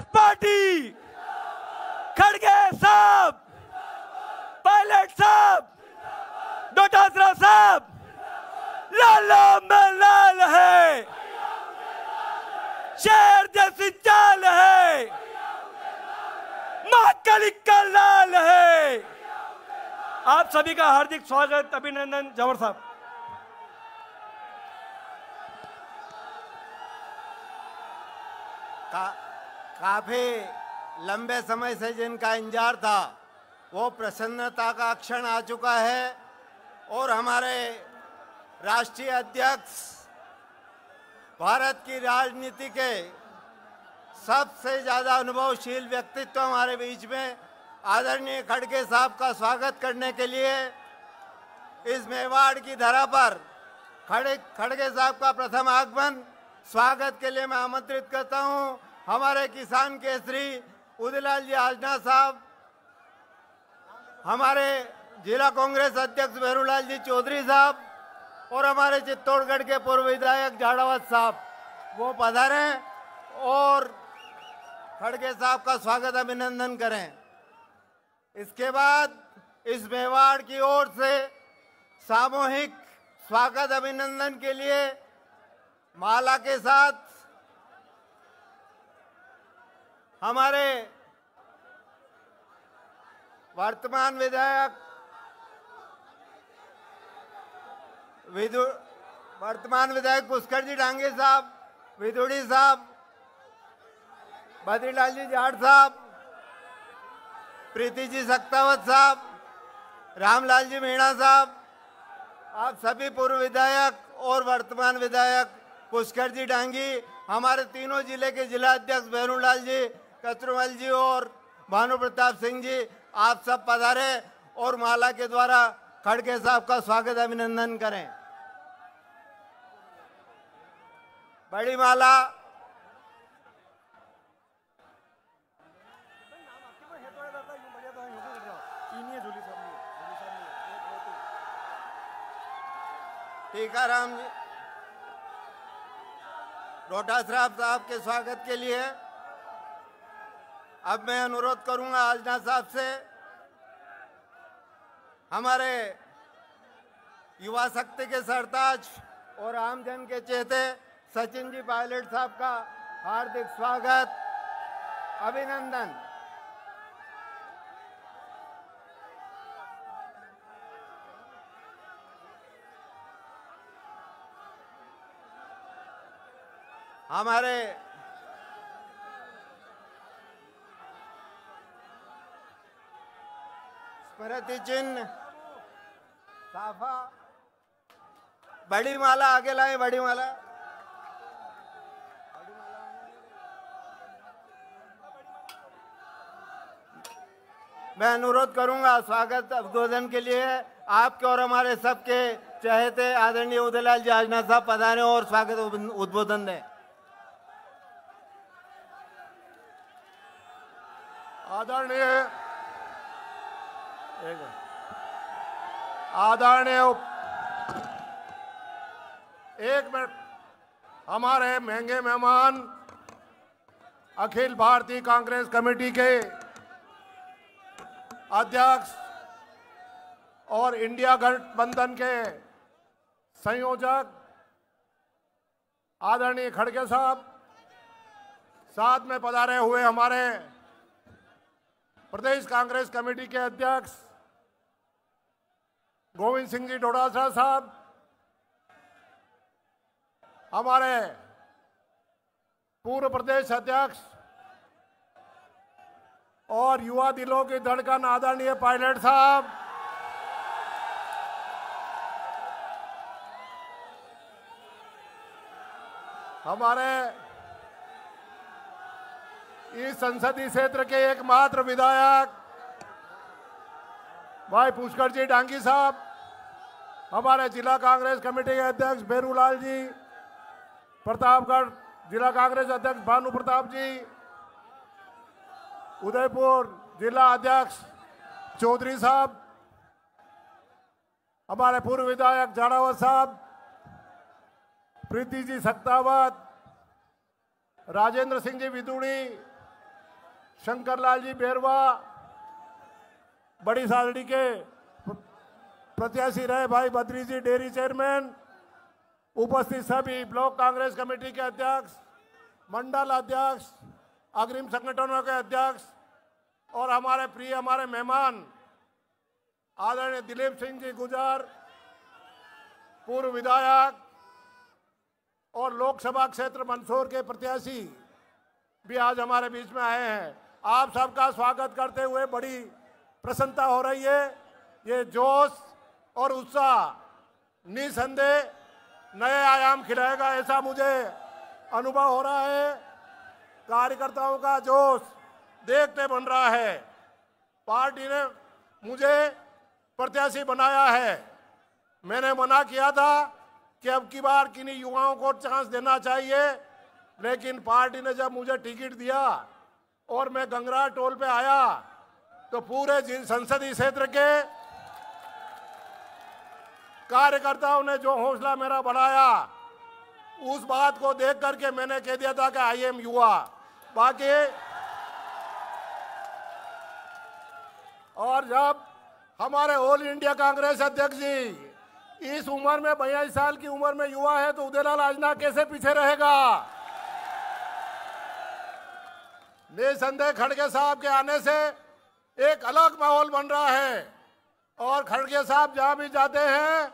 Party खड़गे साहब pilot साहब डोटासरा साहब लाला में लाल है शेर जैसी चाल है महाकालिक का लाल है आप सभी का हार्दिक स्वागत अभिनंदन जवर साहब का काफ़ी लंबे समय से जिनका इंतजार था वो प्रसन्नता का क्षण आ चुका है और हमारे राष्ट्रीय अध्यक्ष भारत की राजनीति के सबसे ज़्यादा अनुभवशील व्यक्तित्व हमारे बीच में आदरणीय खड़गे साहब का स्वागत करने के लिए इस मेवाड़ की धरा पर खड़े खड़गे साहब का प्रथम आगमन स्वागत के लिए मैं आमंत्रित करता हूँ हमारे किसान केसरी उदयलाल जी आजना साहब हमारे जिला कांग्रेस अध्यक्ष बहरूलाल जी चौधरी साहब और हमारे चित्तौड़गढ़ के पूर्व विधायक झाड़ावत साहब वो पधारें और खड़गे साहब का स्वागत अभिनंदन करें इसके बाद इस मेवाड़ की ओर से सामूहिक स्वागत अभिनंदन के लिए माला के साथ हमारे वर्तमान विधायक विदु वर्तमान विधायक पुष्कर जी डांगे साहब विदुड़ी साहब बद्रीलाल जी जाट साहब प्रीति जी सक्तावत साहब रामलाल जी मीणा साहब आप सभी पूर्व विधायक और वर्तमान विधायक पुष्कर जी डांगी हमारे तीनों जिले के जिला अध्यक्ष बैरूलाल जी कचरूमल जी और भानु प्रताप सिंह जी आप सब पधारे और माला के द्वारा खड़गे साहब का स्वागत अभिनंदन करें बड़ी माला टीकाराम जी डोटा श्राफ साहब के स्वागत के लिए अब मैं अनुरोध करूंगा आजना साहब से हमारे युवा शक्ति के सरताज और आमजन के चेते सचिन जी पायलट साहब का हार्दिक स्वागत अभिनंदन हमारे स्मृति चिन्ह साफा बड़ी माला आगे लाए बड़ी माला मैं अनुरोध करूंगा स्वागत अभिगोधन के लिए आपके और हमारे सबके चहेते आदरणीय उदयलाल जाजना साहब पधारे और स्वागत उद्बोधन दें आदरणीय आदरणीय एक मिनट हमारे महंगे मेहमान अखिल भारतीय कांग्रेस कमेटी के अध्यक्ष और इंडिया गठबंधन के संयोजक आदरणीय खड़गे साहब साथ में पधारे हुए हमारे प्रदेश कांग्रेस कमेटी के अध्यक्ष गोविंद सिंह जी डोडासरा साहब हमारे पूर्व प्रदेश अध्यक्ष और युवा दिलों की धड़कन आदरणीय पायलट साहब हमारे इस संसदीय क्षेत्र के एकमात्र विधायक भाई पुष्कर जी डांगी साहब हमारे जिला कांग्रेस कमेटी के अध्यक्ष बेरूलाल जी प्रतापगढ़ जिला कांग्रेस अध्यक्ष भानु प्रताप जी उदयपुर जिला अध्यक्ष चौधरी साहब हमारे पूर्व विधायक जाड़ावत साहब प्रीति जी सत्तावत राजेंद्र सिंह जी विदुड़ी शंकरलाल जी बेरवा बड़ी सालड़ी के प्रत्याशी रहे भाई बद्री जी डेयरी चेयरमैन उपस्थित सभी ब्लॉक कांग्रेस कमेटी के अध्यक्ष मंडल अध्यक्ष अग्रिम संगठनों के अध्यक्ष और हमारे प्रिय हमारे मेहमान आदरणीय दिलीप सिंह जी गुजर पूर्व विधायक और लोकसभा क्षेत्र मंदसौर के प्रत्याशी भी आज हमारे बीच में आए हैं आप सबका स्वागत करते हुए बड़ी प्रसन्नता हो रही है ये जोश और उत्साह निसंदेह नए आयाम खिलाएगा ऐसा मुझे अनुभव हो रहा है कार्यकर्ताओं का जोश देखते बन रहा है पार्टी ने मुझे प्रत्याशी बनाया है मैंने मना किया था कि अब की बार किन्हीं युवाओं को चांस देना चाहिए लेकिन पार्टी ने जब मुझे टिकट दिया और मैं गंगरा टोल पे आया तो पूरे संसदीय क्षेत्र के कार्यकर्ताओं ने जो हौसला मेरा बढ़ाया उस बात को देख करके मैंने कह दिया था कि आई एम युवा बाकी और जब हमारे ऑल इंडिया कांग्रेस अध्यक्ष जी इस उम्र में बयालीस साल की उम्र में युवा है तो उदयलाल आजना कैसे पीछे रहेगा निसंदेह खड़गे साहब के आने से एक अलग माहौल बन रहा है और खड़गे साहब जहां भी जाते हैं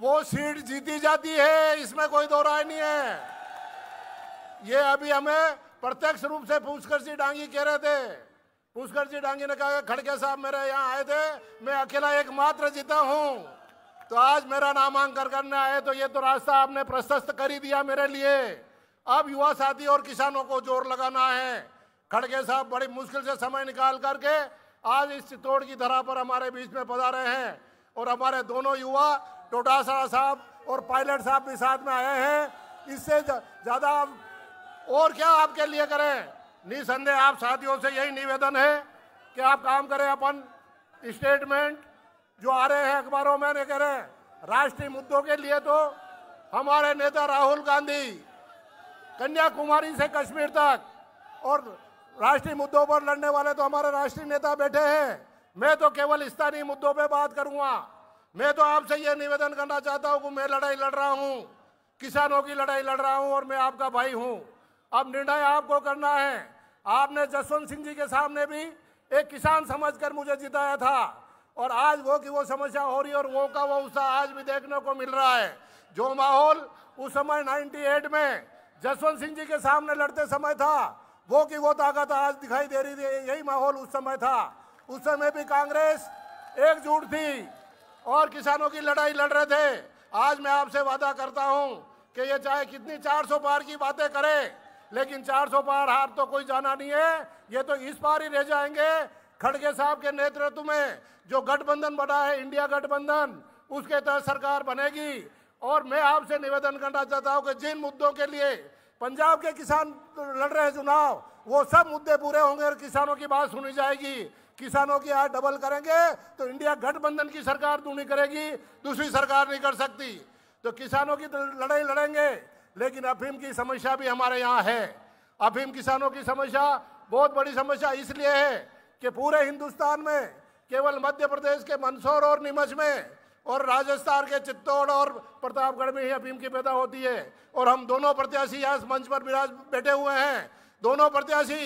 वो सीट जीती जाती है इसमें कोई दो राय नहीं है ये अभी हमें प्रत्यक्ष रूप से पूछकर जी डांगी कह रहे थे पूछकर जी डांगी ने कहा खड़गे साहब मेरे यहाँ आए थे मैं अकेला एकमात्र जीता हूँ तो आज मेरा नामांकन करने आए तो ये तो रास्ता आपने प्रशस्त कर ही दिया मेरे लिए अब युवा साथी और किसानों को जोर लगाना है खड़गे साहब बड़ी मुश्किल से समय निकाल करके आज इस चित्तौड़ की धरा पर हमारे बीच में रहे हैं और हमारे दोनों युवा टोटासरा साहब और पायलट साहब भी साथ में आए हैं इससे ज़्यादा और क्या आपके लिए करें निसंदेह आप साथियों से यही निवेदन है कि आप काम करें अपन स्टेटमेंट जो आ रहे हैं अखबारों में नहीं करें राष्ट्रीय मुद्दों के लिए तो हमारे नेता राहुल गांधी कन्याकुमारी से कश्मीर तक और राष्ट्रीय मुद्दों पर लड़ने वाले तो हमारे राष्ट्रीय नेता बैठे हैं मैं तो केवल स्थानीय मुद्दों पे बात करूंगा मैं तो आपसे यह निवेदन करना चाहता हूं कि मैं लड़ाई लड़ रहा हूं किसानों की लड़ाई लड़ रहा हूं और मैं आपका भाई हूं अब निर्णय आपको करना है आपने जसवंत सिंह जी के सामने भी एक किसान समझकर मुझे जिताया था और आज वो की वो समस्या हो रही और वो का वो उत्साह आज भी देखने को मिल रहा है जो माहौल उस समय 98 में जसवंत सिंह जी के सामने लड़ते समय था वो की वो ताकत आज दिखाई दे रही थी यही माहौल उस समय था उस समय भी कांग्रेस एकजुट थी और किसानों की लड़ाई लड़ रहे थे आज मैं आपसे वादा करता हूं कि ये चाहे कितनी 400 पार की बातें करे लेकिन 400 पार हार तो कोई जाना नहीं है ये तो इस पार ही रह जाएंगे खड़गे साहब के नेतृत्व में जो गठबंधन बना है इंडिया गठबंधन उसके तहत सरकार बनेगी और मैं आपसे निवेदन करना चाहता हूँ कि जिन मुद्दों के लिए पंजाब के किसान लड़ रहे चुनाव वो सब मुद्दे पूरे होंगे और किसानों की बात सुनी जाएगी किसानों की आय डबल करेंगे तो इंडिया गठबंधन की सरकार दूनी करेगी दूसरी सरकार नहीं कर सकती तो किसानों की तो लड़ाई लड़ेंगे लेकिन अफीम की समस्या भी हमारे यहाँ है अफीम किसानों की समस्या बहुत बड़ी समस्या इसलिए है कि पूरे हिंदुस्तान में केवल मध्य प्रदेश के मंदसौर और नीमच में और राजस्थान के चित्तौड़ और प्रतापगढ़ में ही अफीम की पैदा होती है और हम दोनों प्रत्याशी यहाँ मंच पर विराज बैठे हुए हैं दोनों प्रत्याशी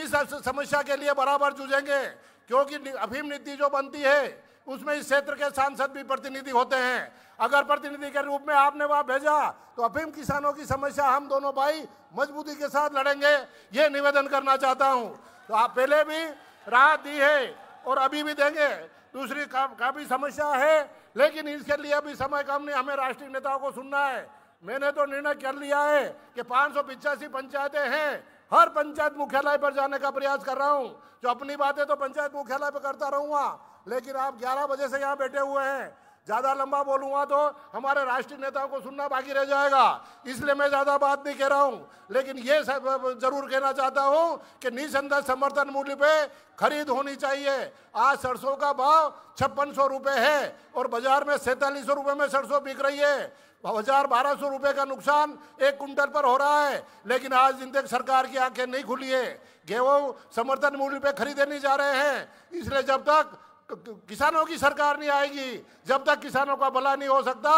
इस समस्या के लिए बराबर जूझेंगे क्योंकि अफीम नीति जो बनती है उसमें इस क्षेत्र के सांसद भी प्रतिनिधि होते हैं अगर प्रतिनिधि के रूप में आपने वहाँ भेजा तो अफीम किसानों की समस्या हम दोनों भाई मजबूती के साथ लड़ेंगे ये निवेदन करना चाहता हूँ तो आप पहले भी राहत दी है और अभी भी देंगे दूसरी का, काफी समस्या है लेकिन इसके लिए अभी समय कम नहीं हमें राष्ट्रीय नेताओं को सुनना है मैंने तो निर्णय कर लिया है कि पांच सौ पंचायतें हैं हर पंचायत मुख्यालय पर जाने का प्रयास कर रहा हूँ जो अपनी बातें तो पंचायत मुख्यालय पर करता रहूंगा लेकिन आप ग्यारह बजे से यहाँ बैठे हुए हैं ज़्यादा लंबा बोलूंगा तो हमारे राष्ट्रीय नेताओं को सुनना बाकी रह जाएगा इसलिए मैं ज़्यादा बात नहीं कह रहा हूँ लेकिन ये ज़रूर कहना चाहता हूँ कि निसंदेह समर्थन मूल्य पे खरीद होनी चाहिए आज सरसों का भाव छप्पन सौ है और बाजार में सैतालीस सौ में सरसों बिक रही है हजार बारह सौ रुपये का नुकसान एक कुंटल पर हो रहा है लेकिन आज दिन तक सरकार की आंखें नहीं खुली है गेहूँ समर्थन मूल्य पे खरीदे नहीं जा रहे हैं इसलिए जब तक किसानों की सरकार नहीं आएगी जब तक किसानों का भला नहीं हो सकता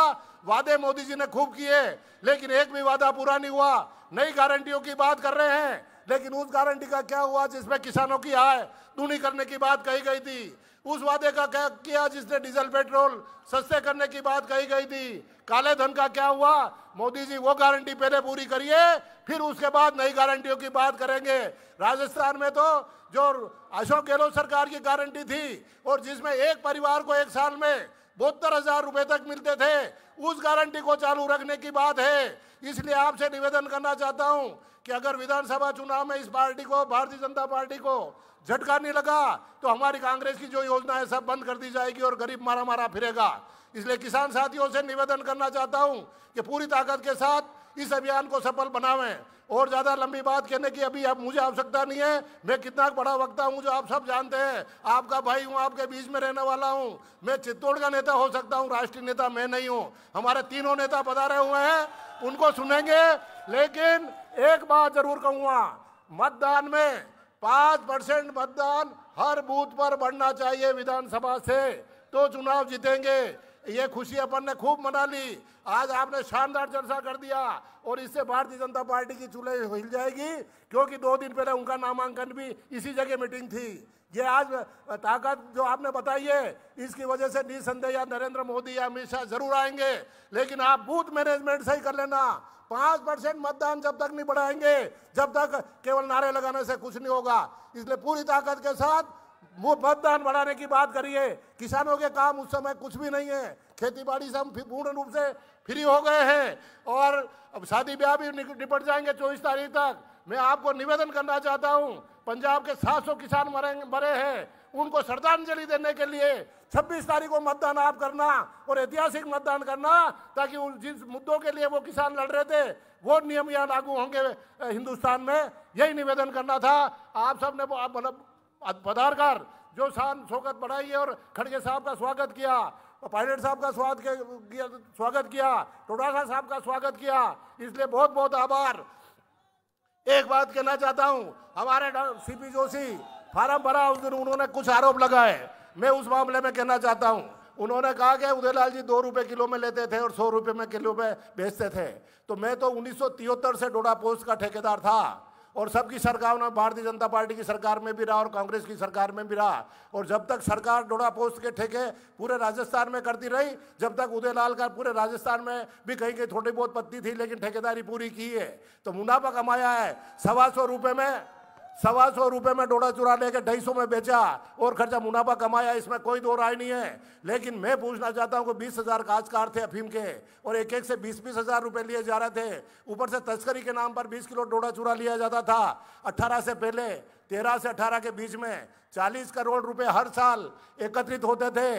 वादे मोदी जी ने खूब किए लेकिन एक भी वादा पूरा नहीं हुआ नई गारंटियों की बात कर रहे हैं लेकिन उस गारंटी का क्या हुआ जिसमें किसानों की आय दूनी करने की बात कही गई थी उस वादे का क्या किया जिसने डीजल पेट्रोल सस्ते करने की बात कही गई थी काले धन का क्या हुआ मोदी जी वो गारंटी पहले पूरी करिए फिर उसके बाद नई गारंटियों की बात करेंगे राजस्थान में तो जो अशोक गहलोत सरकार की गारंटी थी और जिसमें एक परिवार को एक साल में बहत्तर हजार रुपए तक मिलते थे उस गारंटी को चालू रखने की बात है इसलिए आपसे निवेदन करना चाहता हूँ कि अगर विधानसभा चुनाव में इस पार्टी को भारतीय जनता पार्टी को झटका नहीं लगा तो हमारी कांग्रेस की जो योजना है सब बंद कर दी जाएगी और गरीब मारा मारा फिरेगा इसलिए किसान साथियों से निवेदन करना चाहता हूँ कि पूरी ताकत के साथ इस अभियान को सफल बनावें और ज़्यादा लंबी बात कहने की अभी अब मुझे आवश्यकता नहीं है मैं कितना बड़ा वक्ता हूँ जो आप सब जानते हैं आपका भाई हूँ आपके बीच में रहने वाला हूँ मैं चित्तौड़ का नेता हो सकता हूँ राष्ट्रीय नेता मैं नहीं हूँ हमारे तीनों नेता बता रहे हुए हैं उनको सुनेंगे लेकिन एक बात जरूर कहूंगा मतदान में पांच परसेंट मतदान हर बूथ पर बढ़ना चाहिए विधानसभा से तो चुनाव जीतेंगे ये खुशी अपन ने खूब मना ली आज आपने शानदार जलसा कर दिया और इससे भारतीय जनता पार्टी की चूल्हे हिल जाएगी क्योंकि दो दिन पहले उनका नामांकन भी इसी जगह मीटिंग थी ये आज ताकत जो आपने बताई है इसकी वजह से निसंदेह या नरेंद्र मोदी या अमित शाह जरूर आएंगे लेकिन आप बूथ मैनेजमेंट से ही कर लेना पांच परसेंट मतदान जब तक नहीं बढ़ाएंगे जब तक केवल नारे लगाने से कुछ नहीं होगा इसलिए पूरी ताकत के साथ वो मतदान बढ़ाने की बात करिए किसानों के काम उस समय कुछ भी नहीं है खेती बाड़ी से हम पूर्ण रूप से फ्री हो गए हैं और अब शादी ब्याह भी निपट जाएंगे चौबीस तारीख तक मैं आपको निवेदन करना चाहता हूं पंजाब के 700 किसान मरे मरे हैं उनको श्रद्धांजलि देने के लिए 26 तारीख को मतदान आप करना और ऐतिहासिक मतदान करना ताकि उन जिस मुद्दों के लिए वो किसान लड़ रहे थे वो नियम यहाँ लागू होंगे हिंदुस्तान में यही निवेदन करना था आप सब ने मतलब पधार कर जो शान शौकत बढ़ाई है और खड़गे साहब का स्वागत किया पायलट साहब का स्वागत किया स्वागत किया टोडासा साहब का स्वागत किया इसलिए बहुत बहुत आभार एक बात कहना चाहता हूँ हमारे सीपी जोशी फार्म भरा उस दिन उन्होंने कुछ आरोप लगाए मैं उस मामले में कहना चाहता हूँ उन्होंने कहा कि उदयलाल जी दो रुपए किलो में लेते थे और सौ रुपए में किलो में बेचते थे तो मैं तो उन्नीस से डोडा पोस्ट का ठेकेदार था और सबकी सरकार में भारतीय जनता पार्टी की सरकार में भी रहा और कांग्रेस की सरकार में भी रहा और जब तक सरकार डोडा पोस्ट के ठेके पूरे राजस्थान में करती रही जब तक उदयलाल का पूरे राजस्थान में भी कहीं कहीं थोड़ी बहुत पत्ती थी लेकिन ठेकेदारी पूरी की है तो मुनाफा कमाया है सवा सौ रुपये में सवा सौ रुपये में डोडा चुरा लेके ढाई सौ में बेचा और खर्चा मुनाफा कमाया इसमें कोई दो राय नहीं है लेकिन मैं पूछना चाहता हूँ कि बीस हज़ार काजकार थे अफीम के और एक एक से बीस बीस हज़ार रुपये लिए जा रहे थे ऊपर से तस्करी के नाम पर बीस किलो डोडा चुरा लिया जाता था अट्ठारह से पहले तेरह से अठारह के बीच में चालीस करोड़ रुपए हर साल एकत्रित होते थे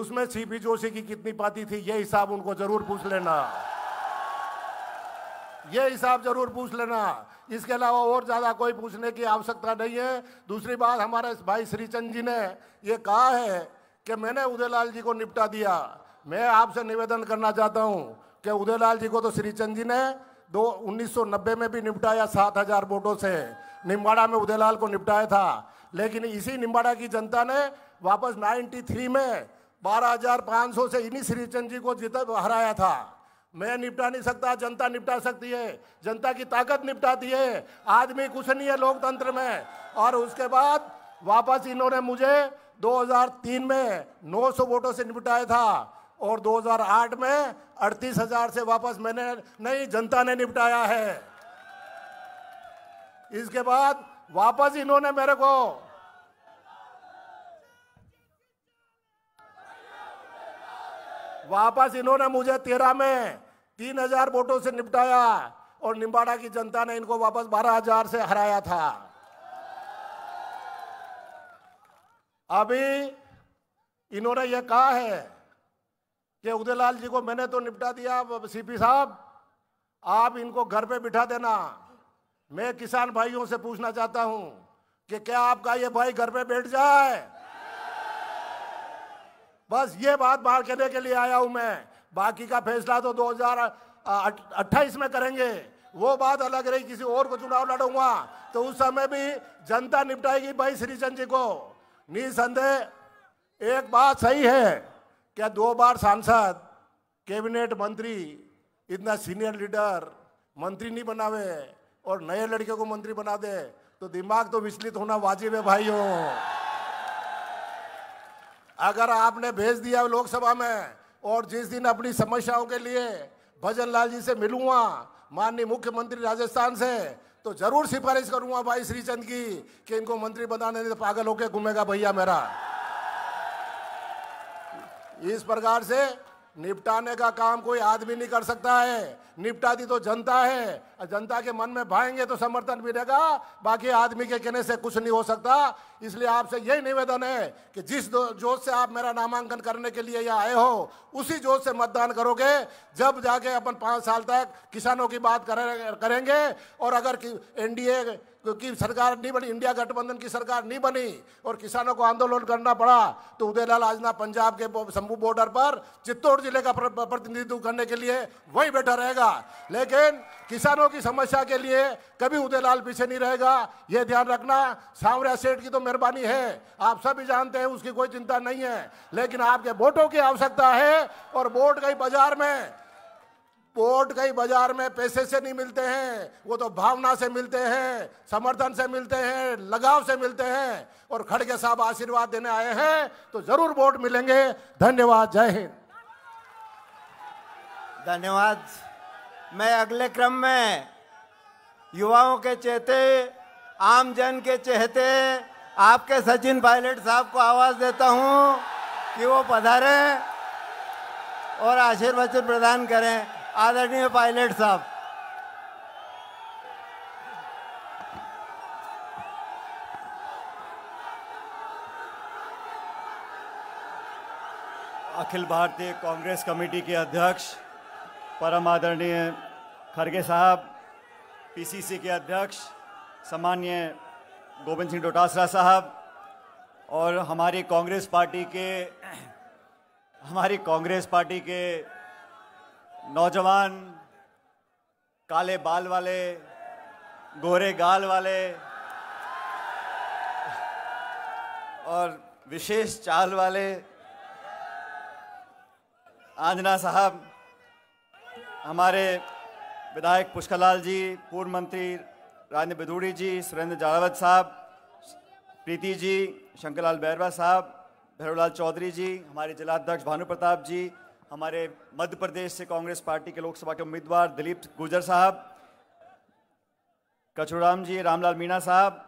उसमें सीपी जोशी की कितनी पाती थी ये हिसाब उनको जरूर पूछ लेना ये हिसाब जरूर पूछ लेना इसके अलावा और ज़्यादा कोई पूछने की आवश्यकता नहीं है दूसरी बात हमारे भाई श्रीचंद जी ने ये कहा है कि मैंने उदयलाल जी को निपटा दिया मैं आपसे निवेदन करना चाहता हूँ कि उदयलाल जी को तो श्रीचंद जी ने दो उन्नीस में भी निपटाया सात हज़ार वोटों से निम्बाड़ा में उदयलाल को निपटाया था लेकिन इसी निम्बाड़ा की जनता ने वापस 93 में 12,500 से इन्हीं श्रीचंद जी को जीत हराया था मैं निपटा नहीं सकता जनता निपटा सकती है जनता की ताकत निपटाती है आदमी कुछ नहीं है लोकतंत्र में और उसके बाद वापस इन्होंने मुझे 2003 में 900 वोटों से निपटाया था और 2008 में अड़तीस हजार से वापस मैंने नहीं जनता ने निपटाया है इसके बाद वापस इन्होंने मेरे को वापस इन्होंने मुझे तेरह में तीन हजार वोटों से निपटाया और निम्बाड़ा की जनता ने इनको वापस बारह हजार से हराया था अभी इन्होंने यह कहा है कि उदयलाल जी को मैंने तो निपटा दिया सीपी साहब आप इनको घर पे बिठा देना मैं किसान भाइयों से पूछना चाहता हूं कि क्या आपका ये भाई घर पे बैठ जाए बस ये बात बाहर कहने के लिए आया हूं मैं बाकी का फैसला तो 2028 में करेंगे वो बात अलग रही किसी और को चुनाव लड़ूंगा तो उस समय भी जनता निपटाएगी भाई श्रीचंद जी को निसंदेह एक बात सही है क्या दो बार सांसद कैबिनेट मंत्री इतना सीनियर लीडर मंत्री नहीं बनावे और नए लड़के को मंत्री बना दे तो दिमाग तो विचलित होना वाजिब है भाइयों अगर आपने भेज दिया लोकसभा में और जिस दिन अपनी समस्याओं के लिए भजन लाल जी से मिलूंगा माननीय मुख्यमंत्री राजस्थान से तो जरूर सिफारिश करूंगा भाई श्रीचंद की कि इनको मंत्री बनाने नहीं तो पागल होके घूमेगा भैया मेरा इस प्रकार से निपटाने का काम कोई आदमी नहीं कर सकता है निपटाती तो जनता है जनता के मन में भाएंगे तो समर्थन मिलेगा बाकी आदमी के कहने से कुछ नहीं हो सकता इसलिए आपसे यही निवेदन है कि जिस जोश से आप मेरा नामांकन करने के लिए यहाँ आए हो उसी जोश से मतदान करोगे जब जाके अपन पाँच साल तक किसानों की बात करेंगे और अगर एनडीए की सरकार नहीं बनी इंडिया गठबंधन की सरकार नहीं बनी और किसानों को आंदोलन करना पड़ा तो उदयलाल आजना पंजाब के शंभू बॉर्डर पर चित्तौड़ जिले का प्रतिनिधित्व करने के लिए वही बैठा रहेगा लेकिन किसानों की समस्या के लिए कभी उदयलाल पीछे नहीं रहेगा ये ध्यान रखना सांवरिया सेठ की तो मेहरबानी है आप सभी जानते हैं उसकी कोई चिंता नहीं है लेकिन आपके वोटों की आवश्यकता है और वोट कहीं बाजार में वोट कहीं बाजार में पैसे से नहीं मिलते हैं वो तो भावना से मिलते हैं समर्थन से मिलते हैं लगाव से मिलते हैं और खड़गे साहब आशीर्वाद देने आए हैं तो जरूर वोट मिलेंगे धन्यवाद जय हिंद धन्यवाद मैं अगले क्रम में युवाओं के चेहते आम जन के चेहते आपके सचिन पायलट साहब को आवाज देता हूं कि वो पधारे और आशीर्वचन प्रदान करें आदरणीय पायलट साहब अखिल भारतीय कांग्रेस कमेटी के अध्यक्ष परम आदरणीय खड़गे साहब पीसीसी के अध्यक्ष सामान्य गोविंद सिंह डोटासरा साहब और हमारी कांग्रेस पार्टी के हमारी कांग्रेस पार्टी के नौजवान काले बाल वाले गोरे गाल वाले और विशेष चाल वाले आंजना साहब हमारे विधायक पुष्कलाल जी पूर्व मंत्री राजेंद्र बिदूड़ी जी सुरेंद्र जालावत साहब प्रीति जी शंकरलाल बैरवा साहब भैरवलाल चौधरी जी हमारे जिलाध्यक्ष भानु प्रताप जी हमारे मध्य प्रदेश से कांग्रेस पार्टी के लोकसभा के उम्मीदवार दिलीप गुर्जर साहब कछुराम जी रामलाल मीणा साहब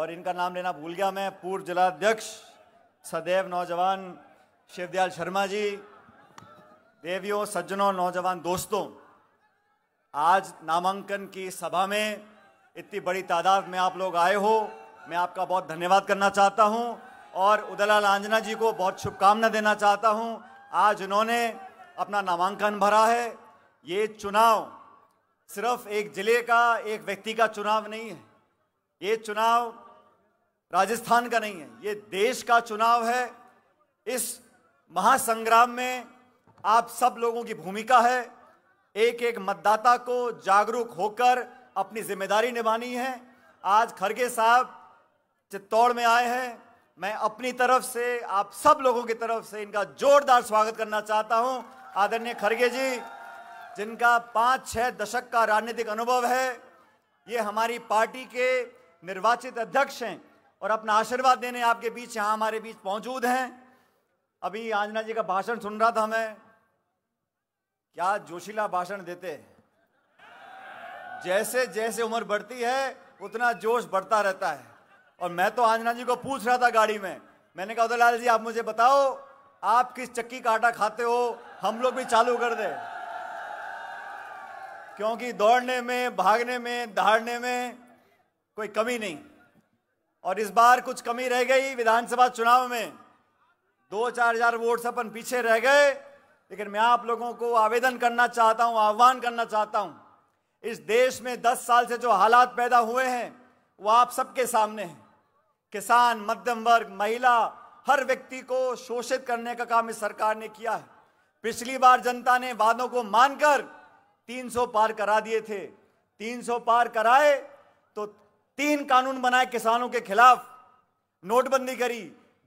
और इनका नाम लेना भूल गया मैं पूर्व जिलाध्यक्ष सदैव नौजवान शिवदयाल शर्मा जी देवियों सज्जनों नौजवान दोस्तों आज नामांकन की सभा में इतनी बड़ी तादाद में आप लोग आए हो मैं आपका बहुत धन्यवाद करना चाहता हूं और उदयलाल आंजना जी को बहुत शुभकामना देना चाहता हूं आज उन्होंने अपना नामांकन भरा है ये चुनाव सिर्फ एक जिले का एक व्यक्ति का चुनाव नहीं है ये चुनाव राजस्थान का नहीं है ये देश का चुनाव है इस महासंग्राम में आप सब लोगों की भूमिका है एक एक मतदाता को जागरूक होकर अपनी जिम्मेदारी निभानी है आज खरगे साहब चित्तौड़ में आए हैं मैं अपनी तरफ से आप सब लोगों की तरफ से इनका जोरदार स्वागत करना चाहता हूं आदरणीय खरगे जी जिनका पाँच छः दशक का राजनीतिक अनुभव है ये हमारी पार्टी के निर्वाचित अध्यक्ष हैं और अपना आशीर्वाद देने आपके बीच यहाँ हमारे बीच मौजूद हैं अभी आंजना जी का भाषण सुन रहा था मैं क्या जोशीला भाषण देते जैसे जैसे उम्र बढ़ती है उतना जोश बढ़ता रहता है और मैं तो आंजना जी को पूछ रहा था गाड़ी में मैंने कहा उदयलाल जी आप मुझे बताओ आप किस चक्की का आटा खाते हो हम लोग भी चालू कर दे क्योंकि दौड़ने में भागने में दहाड़ने में कोई कमी नहीं और इस बार कुछ कमी रह गई विधानसभा चुनाव में दो चार हजार वोट से अपन पीछे रह गए लेकिन मैं आप लोगों को आवेदन करना चाहता हूं आह्वान करना चाहता हूं इस देश में 10 साल से जो हालात पैदा हुए हैं वो आप सबके सामने हैं किसान मध्यम वर्ग महिला हर व्यक्ति को शोषित करने का काम इस सरकार ने किया है पिछली बार जनता ने वादों को मानकर 300 पार करा दिए थे 300 पार कराए तो तीन कानून बनाए किसानों के खिलाफ नोटबंदी करी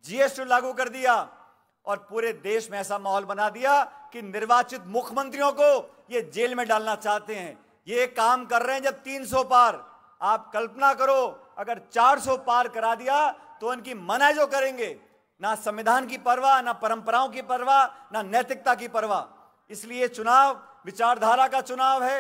जीएसटी लागू कर दिया और पूरे देश में ऐसा माहौल बना दिया कि निर्वाचित मुख्यमंत्रियों को ये जेल में डालना चाहते हैं ये काम कर रहे हैं जब 300 पार आप कल्पना करो अगर 400 पार करा दिया तो इनकी मना जो करेंगे ना संविधान की परवाह ना परंपराओं की परवाह ना नैतिकता की परवाह इसलिए चुनाव विचारधारा का चुनाव है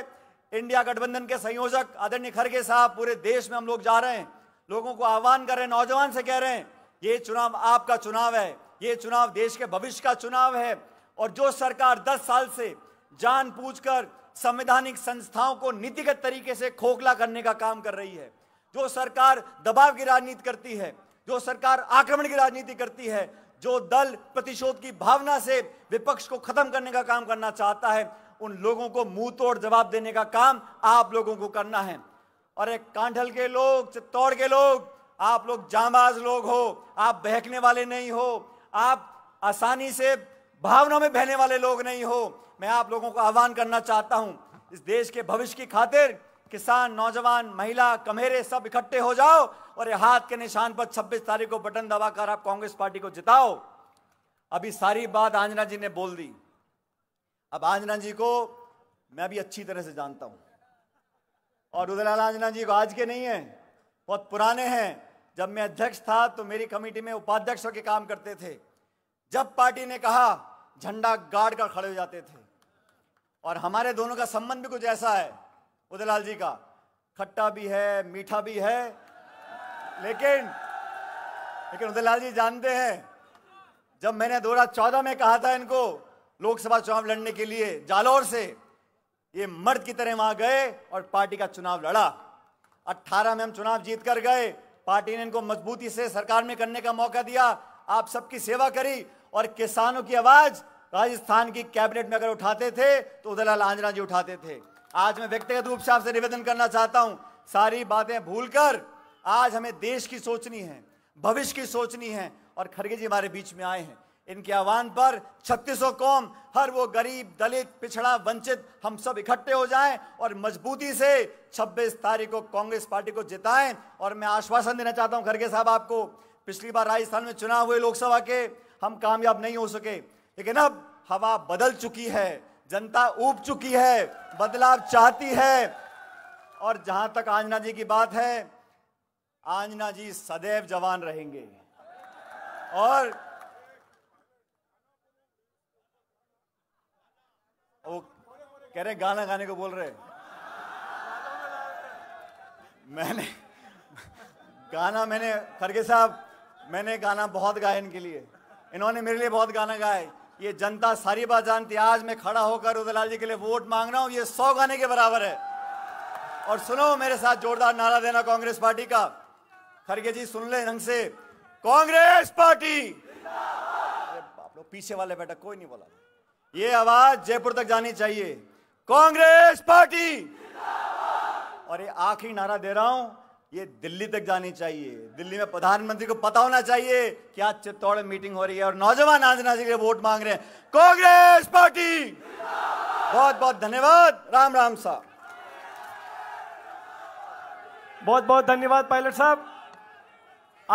इंडिया गठबंधन के संयोजक आदरणीय खड़गे साहब पूरे देश में हम लोग जा रहे हैं लोगों को आह्वान कर रहे हैं नौजवान से कह रहे हैं ये चुनाव आपका चुनाव है ये चुनाव देश के भविष्य का चुनाव है और जो सरकार 10 साल से जानबूझकर संवैधानिक संस्थाओं को नीतिगत तरीके से खोखला करने का काम कर रही है जो सरकार दबाव की राजनीति करती है जो सरकार आक्रमण की राजनीति करती है जो दल प्रतिशोध की भावना से विपक्ष को खत्म करने का काम करना चाहता है उन लोगों को मुंह तोड़ जवाब देने का काम आप लोगों को करना है और एक कांठल के लोग चित्तौड़ के लोग आप लोग जाबाज लोग हो आप बहकने वाले नहीं हो आप आसानी से भावना में बहने वाले लोग नहीं हो मैं आप लोगों को आह्वान करना चाहता हूं इस देश के भविष्य की खातिर किसान नौजवान महिला कमेरे सब इकट्ठे हो जाओ और ये हाथ के निशान पर 26 तारीख को बटन दबाकर आप कांग्रेस पार्टी को जिताओ अभी सारी बात आंजना जी ने बोल दी अब आंजना जी को मैं भी अच्छी तरह से जानता हूं और उदयलाल आंजना जी को आज के नहीं है बहुत पुराने हैं जब मैं अध्यक्ष था तो मेरी कमेटी में उपाध्यक्ष होकर काम करते थे जब पार्टी ने कहा झंडा गाड़ कर खड़े हो जाते थे और हमारे दोनों का संबंध भी कुछ ऐसा है उदयलाल जी का खट्टा भी है मीठा भी है लेकिन लेकिन उदयलाल जी जानते हैं जब मैंने 2014 में कहा था इनको लोकसभा चुनाव लड़ने के लिए जालौर से ये मर्द की तरह वहां गए और पार्टी का चुनाव लड़ा 18 में हम चुनाव जीत कर गए पार्टी ने इनको मजबूती से सरकार में करने का मौका दिया आप सबकी सेवा करी और किसानों की आवाज राजस्थान की कैबिनेट में अगर उठाते थे तो उदयलाल आंजना जी उठाते थे आज मैं व्यक्तिगत रूप से आपसे निवेदन करना चाहता हूं सारी बातें भूलकर आज हमें देश की सोचनी है भविष्य की सोचनी है और खड़गे जी हमारे बीच में आए हैं इनके आह्वान पर छत्तीसों कौम हर वो गरीब दलित पिछड़ा वंचित हम सब इकट्ठे हो जाएं और मजबूती से 26 तारीख को कांग्रेस पार्टी को जिताएं और मैं आश्वासन देना चाहता हूं खरगे साहब आपको पिछली बार राजस्थान में चुनाव हुए लोकसभा के हम कामयाब नहीं हो सके लेकिन अब हवा बदल चुकी है जनता ऊब चुकी है बदलाव चाहती है और जहां तक आंजना जी की बात है आंजना जी सदैव जवान रहेंगे और वो कह रहे गाना गाने को बोल रहे मैंने गाना मैंने खड़गे साहब मैंने गाना बहुत गाया इनके लिए इन्होंने मेरे लिए बहुत गाना गाए ये जनता सारी बात जानती है आज मैं खड़ा होकर उदयलाल जी के लिए वोट मांग रहा हूँ ये सौ गाने के बराबर है और सुनो मेरे साथ जोरदार नारा देना कांग्रेस पार्टी का खड़गे जी सुन ले ढंग से कांग्रेस पार्टी आप लोग पीछे वाले बैठा कोई नहीं बोला ये आवाज जयपुर तक जानी चाहिए कांग्रेस पार्टी और ये आखिरी नारा दे रहा हूं ये दिल्ली तक जानी चाहिए दिल्ली में प्रधानमंत्री को पता होना चाहिए कि आज चित्तौड़ मीटिंग हो रही है और नौजवान आज नाजी के लिए वोट मांग रहे हैं कांग्रेस पार्टी बहुत बहुत धन्यवाद राम राम साहब बहुत बहुत धन्यवाद पायलट साहब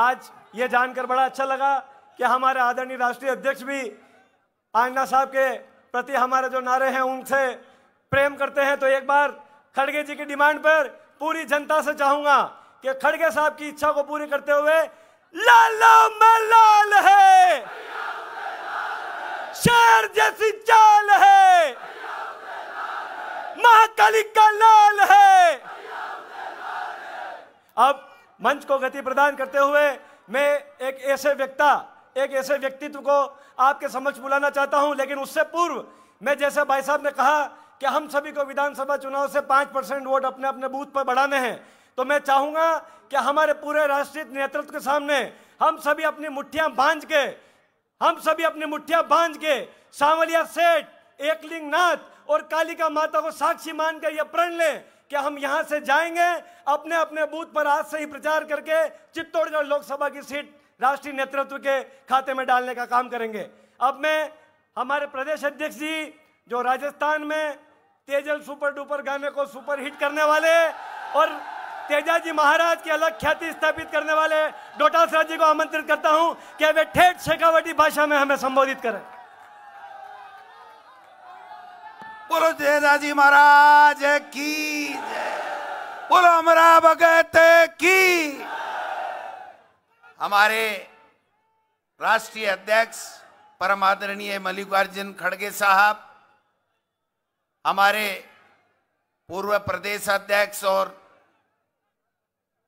आज ये जानकर बड़ा अच्छा लगा कि हमारे आदरणीय राष्ट्रीय अध्यक्ष भी आंजना साहब के प्रति हमारे जो नारे हैं उनसे प्रेम करते हैं तो एक बार खड़गे जी की डिमांड पर पूरी जनता से चाहूंगा कि खड़गे साहब की इच्छा को पूरी करते हुए लालो में लाल है शेर जैसी चाल है महाकाली का लाल है अब मंच को गति प्रदान करते हुए मैं एक ऐसे व्यक्ता एक ऐसे व्यक्तित्व को आपके समक्ष बुलाना चाहता हूं लेकिन उससे पूर्व मैं जैसे भाई साहब ने कहा कि हम सभी को विधानसभा चुनाव से पांच परसेंट वोट अपने अपने बूथ पर बढ़ाने हैं तो मैं चाहूंगा कि हमारे पूरे राष्ट्रीय नेतृत्व के सामने हम सभी अपनी मुठ्ठियां बांझ के हम सभी अपनी मुठ्ठियां बांझ के सांवलिया सेठ एकलिंग नाथ और कालिका माता को साक्षी मानकर यह प्रण ले कि हम यहां से जाएंगे अपने अपने बूथ पर आज से ही प्रचार करके चित्तौड़गढ़ लोकसभा की सीट राष्ट्रीय नेतृत्व के खाते में डालने का काम करेंगे अब मैं हमारे प्रदेश अध्यक्ष जी जो राजस्थान में तेजल सुपर डुपर गाने को सुपर हिट करने वाले और तेजा जी महाराज की अलग ख्याति स्थापित करने वाले डोटासरा जी को आमंत्रित करता हूं कि वे ठेठ शेखावटी भाषा में हमें संबोधित करें बोलो तेजा जी महाराज की बोलो हमारा भगत की हमारे राष्ट्रीय अध्यक्ष परम आदरणीय मल्लिकार्जुन खड़गे साहब हमारे पूर्व प्रदेश अध्यक्ष और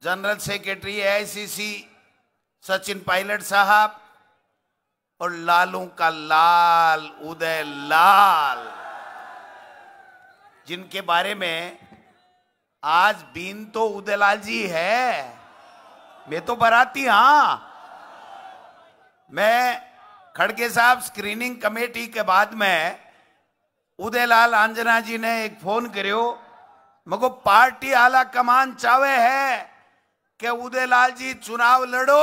general secretary AICC Sachin Pilot साहब और लालों का लाल उदय लाल जिनके बारे में आज बीन तो उदयलाल जी है मैं तो बराती हाँ मैं खड़गे साहब स्क्रीनिंग कमेटी के बाद में उदयलाल आंजना जी ने एक फोन करो मगो पार्टी आला कमान चावे है कि उदयलाल जी चुनाव लड़ो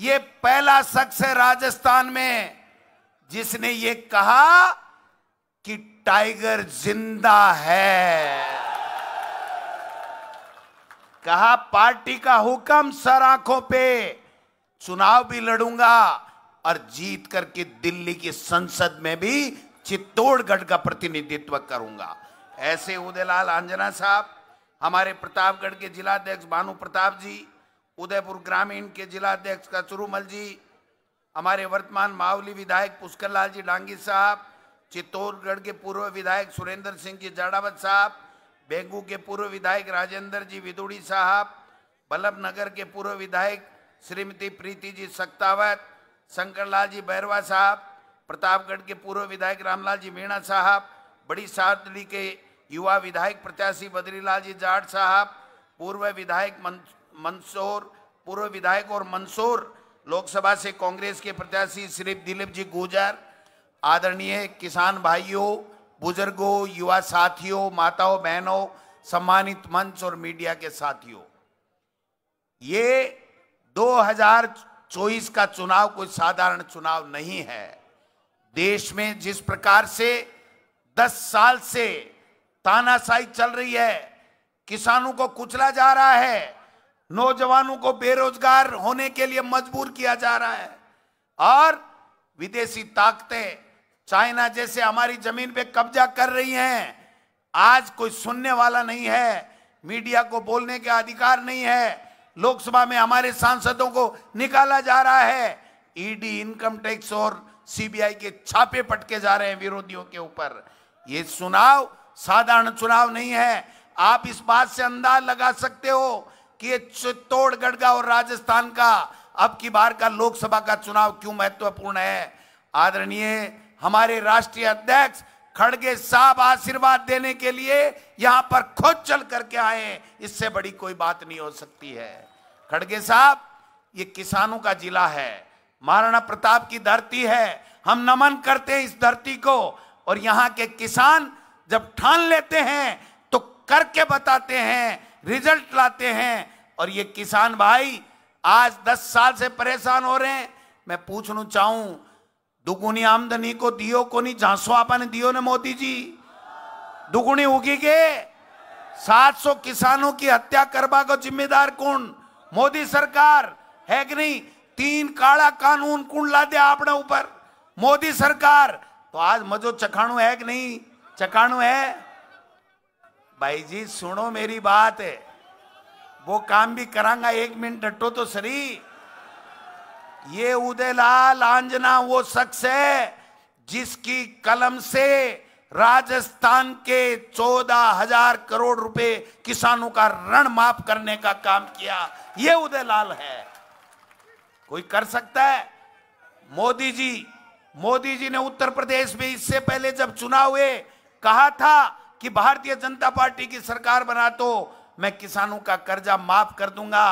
ये पहला शख्स है राजस्थान में जिसने ये कहा कि टाइगर जिंदा है कहा पार्टी का हुक्म सर आंखों पे चुनाव भी लड़ूंगा और जीत करके दिल्ली की संसद में भी चित्तौड़गढ़ का प्रतिनिधित्व करूंगा ऐसे उदयलाल आंजना साहब हमारे प्रतापगढ़ के जिलाध्यक्ष भानु प्रताप जी उदयपुर ग्रामीण के जिलाध्यक्ष कचुरुमल जी हमारे वर्तमान मावली विधायक पुष्कर लाल जी डांगी साहब चित्तौड़गढ़ के पूर्व विधायक सुरेंद्र सिंह जी जाडावत साहब बेगू के पूर्व विधायक राजेंद्र जी विदुड़ी साहब बल्लभ नगर के पूर्व विधायक श्रीमती प्रीति जी सक्तावत शंकर जी बैरवा साहब प्रतापगढ़ के पूर्व विधायक रामलाल जी मीणा साहब बड़ी सातली के युवा विधायक प्रत्याशी बद्रीलाल जी जाट साहब पूर्व विधायक मंसूर पूर्व विधायक और मंसूर लोकसभा से कांग्रेस के प्रत्याशी श्री दिलीप जी गुजर आदरणीय किसान भाइयों बुजुर्गों युवा साथियों माताओं बहनों सम्मानित मंच और मीडिया के साथियों ये 2024 का चुनाव कोई साधारण चुनाव नहीं है देश में जिस प्रकार से 10 साल से तानाशाही चल रही है किसानों को कुचला जा रहा है नौजवानों को बेरोजगार होने के लिए मजबूर किया जा रहा है और विदेशी ताकतें चाइना जैसे हमारी जमीन पे कब्जा कर रही हैं आज कोई सुनने वाला नहीं है मीडिया को बोलने का अधिकार नहीं है लोकसभा में हमारे सांसदों को निकाला जा रहा है ईडी इनकम टैक्स और सीबीआई के छापे पटके जा रहे हैं विरोधियों के ऊपर ये चुनाव साधारण चुनाव नहीं है आप इस बात से अंदाज लगा सकते हो कि ये चित्तौड़गढ़ का और राजस्थान का अब की बार का लोकसभा का चुनाव क्यों महत्वपूर्ण है आदरणीय हमारे राष्ट्रीय अध्यक्ष खड़गे साहब आशीर्वाद देने के लिए यहां पर खुद चल करके आए इससे बड़ी कोई बात नहीं हो सकती है खड़गे साहब ये किसानों का जिला है महाराणा प्रताप की धरती है हम नमन करते हैं इस धरती को और यहाँ के किसान जब ठान लेते हैं तो करके बताते हैं रिजल्ट लाते हैं और ये किसान भाई आज 10 साल से परेशान हो रहे हैं मैं पूछना चाहूं को दियो को नहीं झांसो आपने दियो ने मोदी जी दुगुनी उगी के 700 किसानों की हत्या करवा को जिम्मेदार कौन मोदी सरकार है कि नहीं तीन काला कानून कौन ला दिया आपने ऊपर मोदी सरकार तो आज मजो चखाणु है कि नहीं चखाणु है भाई जी सुनो मेरी बात है वो काम भी करांगा एक मिनट डटो तो सरी ये उदयलाल आंजना वो शख्स है जिसकी कलम से राजस्थान के चौदह हजार करोड़ रुपए किसानों का ऋण माफ करने का काम किया ये उदयलाल है कोई कर सकता है मोदी जी मोदी जी ने उत्तर प्रदेश में इससे पहले जब चुनाव हुए कहा था कि भारतीय जनता पार्टी की सरकार बना तो मैं किसानों का कर्जा माफ कर दूंगा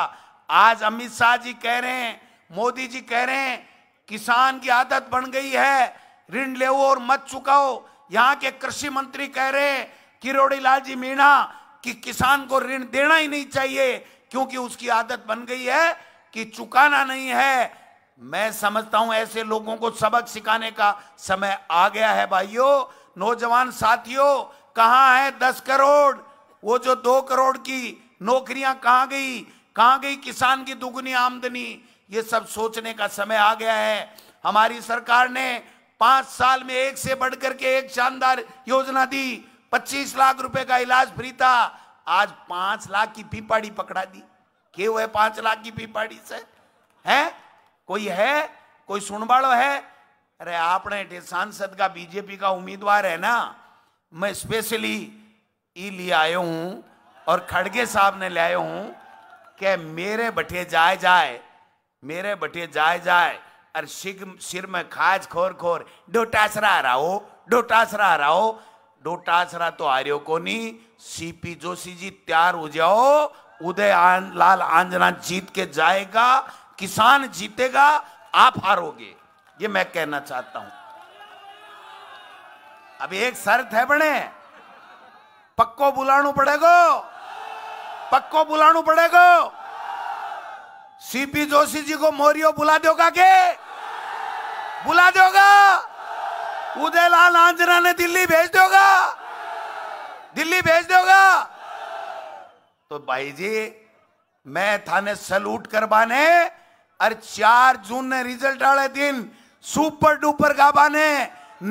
आज अमित शाह जी कह रहे हैं मोदी जी कह रहे हैं किसान की आदत बन गई है ऋण ले और मत चुकाओ यहाँ के कृषि मंत्री कह रहे हैं किरोड़ी लाल जी मीणा कि किसान को ऋण देना ही नहीं चाहिए क्योंकि उसकी आदत बन गई है कि चुकाना नहीं है मैं समझता हूं ऐसे लोगों को सबक सिखाने का समय आ गया है भाइयों नौजवान साथियों कहा है दस करोड़ वो जो दो करोड़ की नौकरियां कहाँ गई कहा गई किसान की दुगुनी आमदनी ये सब सोचने का समय आ गया है हमारी सरकार ने पांच साल में एक से बढ़कर के एक शानदार योजना दी पच्चीस लाख रुपए का इलाज फ्री था आज पांच लाख की पीपाड़ी पकड़ा दी के हुए पांच लाख की पीपाड़ी से है कोई है कोई सुनवाड़ो है अरे आपने सांसद का बीजेपी का उम्मीदवार है ना मैं स्पेशली ई लिए आयो हूं और खड़गे साहब ने ले आयो हूं कि मेरे बटे जाए जाए मेरे बटे जाए जाए और सिर में खाज खोर खोर डोटासरा हराओ डोटासरा हराओ डोटासरा तो आर्यो को नहीं सीपी जोशी जी तैयार हो जाओ उदय आन, लाल आंजना जीत के जाएगा किसान जीतेगा आप हारोगे ये मैं कहना चाहता हूं अब एक शर्त है बने पक्को बुलाणू पड़ेगो पक्को बुलाणू पड़ेगो सीपी जोशी जी को मोरियो बुला दोगा के बुला दोगा उदयलाल आंजना ने दिल्ली भेज दोगा दिल्ली भेज दोगा तो भाई जी मैं थाने कर करवाने और चार जून ने रिजल्ट वाले दिन सुपर डुपर गाबाने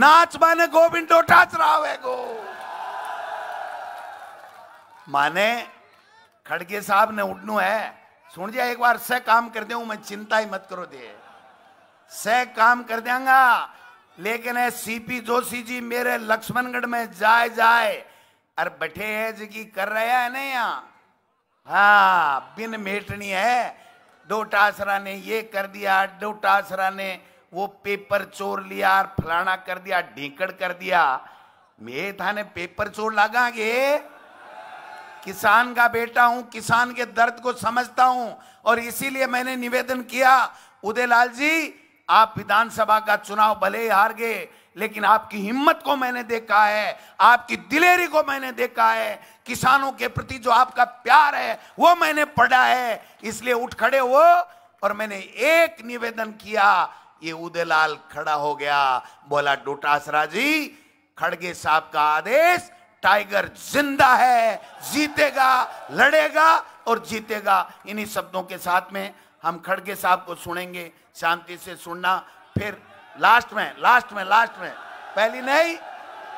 नाच बाने गोविंद टाच रहा है गो माने खड़गे साहब ने उठनू है सुन जा एक बार सह काम कर दे मैं चिंता ही मत करो दे सह काम कर देंगा लेकिन है सीपी जोशी जी मेरे लक्ष्मणगढ़ में जाए जाए और बैठे है जी कर रहे हैं ना यहाँ हाँ बिन मेटनी है दो टासरा ने ये कर दिया दो टासरा ने वो पेपर चोर लिया फलाना कर दिया ढीकड़ कर दिया मैं थाने पेपर चोर लगा किसान का बेटा हूं किसान के दर्द को समझता हूं और इसीलिए मैंने निवेदन किया उदयलाल जी आप विधानसभा का चुनाव भले ही हार गए लेकिन आपकी हिम्मत को मैंने देखा है आपकी दिलेरी को मैंने देखा है किसानों के प्रति जो आपका प्यार है वो मैंने पढ़ा है इसलिए उठ खड़े हो और मैंने एक निवेदन किया ये उदयलाल खड़ा हो गया बोला डोटासरा जी खड़गे साहब का आदेश टाइगर जिंदा है जीतेगा लड़ेगा और जीतेगा इन्हीं शब्दों के साथ में हम खड़गे साहब को सुनेंगे शांति से सुनना फिर लास्ट में लास्ट में लास्ट में पहली नहीं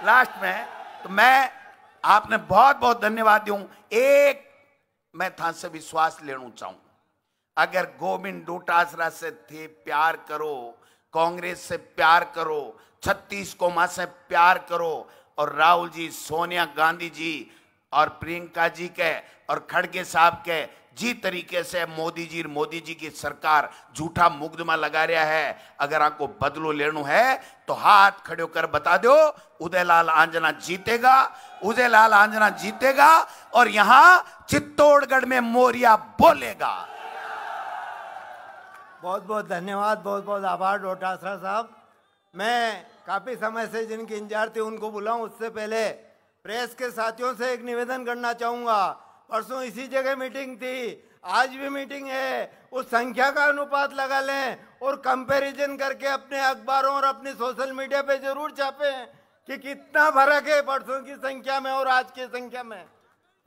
लास्ट में तो मैं आपने बहुत बहुत धन्यवाद दू एक मैं था से विश्वास लेना चाहूं अगर गोविंद डोटासरा से थे प्यार करो कांग्रेस से प्यार करो छत्तीस कोमा से प्यार करो और राहुल जी सोनिया गांधी जी और प्रियंका जी के और खड़गे साहब के जी तरीके से मोदी जी मोदी जी की सरकार झूठा मुकदमा लगा रहा है अगर आपको बदलो लेनो है तो हाथ खड़े होकर बता दो उदयलाल आंजना जीतेगा उदयलाल आंजना जीतेगा और यहां चित्तौड़गढ़ में मोरिया बोलेगा बहुत बहुत धन्यवाद बहुत बहुत आभार डोटासरा साहब मैं काफ़ी समय से जिनकी इंतजार थी उनको बुलाऊं उससे पहले प्रेस के साथियों से एक निवेदन करना चाहूंगा परसों इसी जगह मीटिंग थी आज भी मीटिंग है उस संख्या का अनुपात लगा लें और कंपैरिजन करके अपने अखबारों और अपने सोशल मीडिया पे जरूर छापें कि कितना फर्क है परसों की संख्या में और आज की संख्या में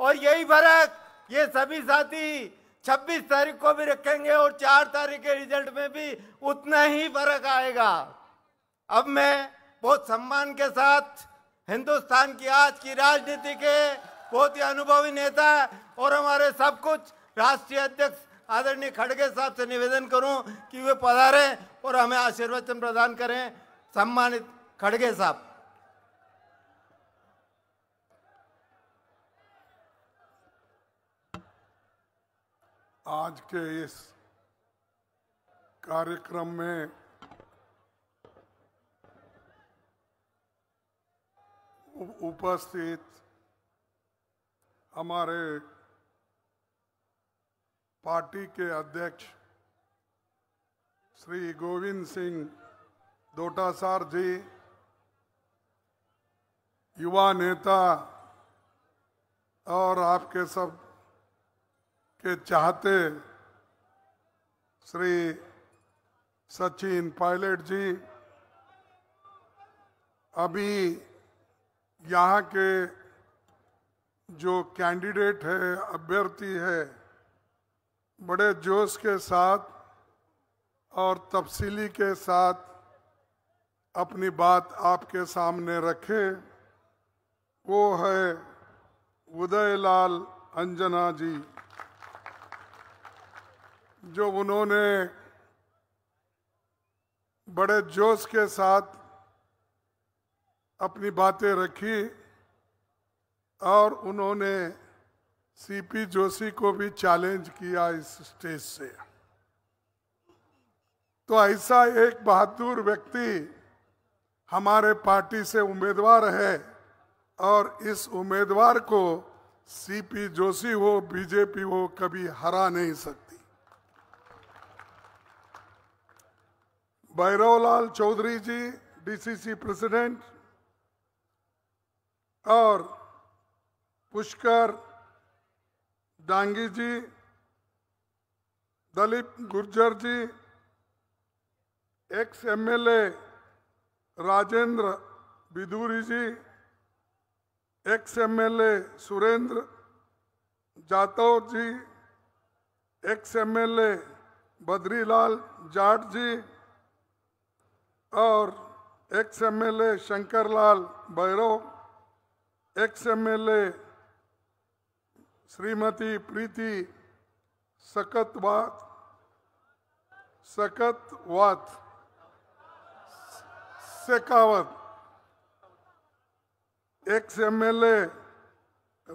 और यही फर्क ये सभी साथी 26 तारीख को भी रखेंगे और 4 तारीख के रिजल्ट में भी उतना ही फर्क आएगा अब मैं बहुत सम्मान के साथ हिंदुस्तान की आज की राजनीति के बहुत ही अनुभवी नेता और हमारे सब कुछ राष्ट्रीय अध्यक्ष आदरणीय खड़गे साहब से निवेदन करूं कि वे पधारें और हमें आशीर्वचन प्रदान करें सम्मानित खड़गे साहब आज के इस कार्यक्रम में उपस्थित हमारे पार्टी के अध्यक्ष श्री गोविंद सिंह डोटासार जी युवा नेता और आपके सब के चाहते श्री सचिन पायलट जी अभी यहाँ के जो कैंडिडेट है अभ्यर्थी है बड़े जोश के साथ और तफसीली के साथ अपनी बात आपके सामने रखे वो है उदयलाल अंजना जी जो उन्होंने बड़े जोश के साथ अपनी बातें रखी और उन्होंने सीपी जोशी को भी चैलेंज किया इस स्टेज से तो ऐसा एक बहादुर व्यक्ति हमारे पार्टी से उम्मीदवार है और इस उम्मीदवार को सीपी जोशी हो बीजेपी हो कभी हरा नहीं सकती भैरवलाल चौधरी जी डीसीसी प्रेसिडेंट और Pushkar Dangi ji Dalip Gurjar ji ex MLA Rajendra Bidhuri ji ex MLA Surendra Jatav ji ex MLA Badrilal Jat ji और ex MLA Shankarlal Bhairav ex M L A Shrimati Preeti सकत बात सकत वात Shekhawat ex M L A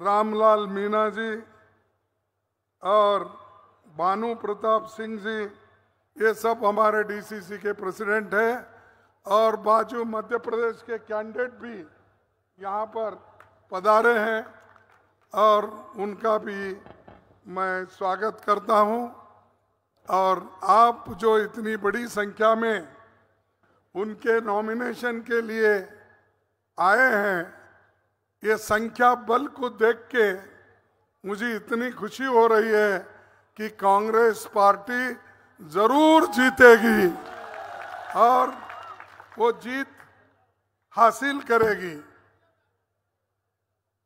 Ramlal Meena ji और भानु प्रताप सिंह जी ये सब हमारे डीसीसी के प्रेसिडेंट हैं और बाजू मध्य प्रदेश के कैंडिडेट भी यहाँ पर पधारे हैं और उनका भी मैं स्वागत करता हूं और आप जो इतनी बड़ी संख्या में उनके नॉमिनेशन के लिए आए हैं ये संख्या बल को देख के मुझे इतनी खुशी हो रही है कि कांग्रेस पार्टी जरूर जीतेगी और वो जीत हासिल करेगी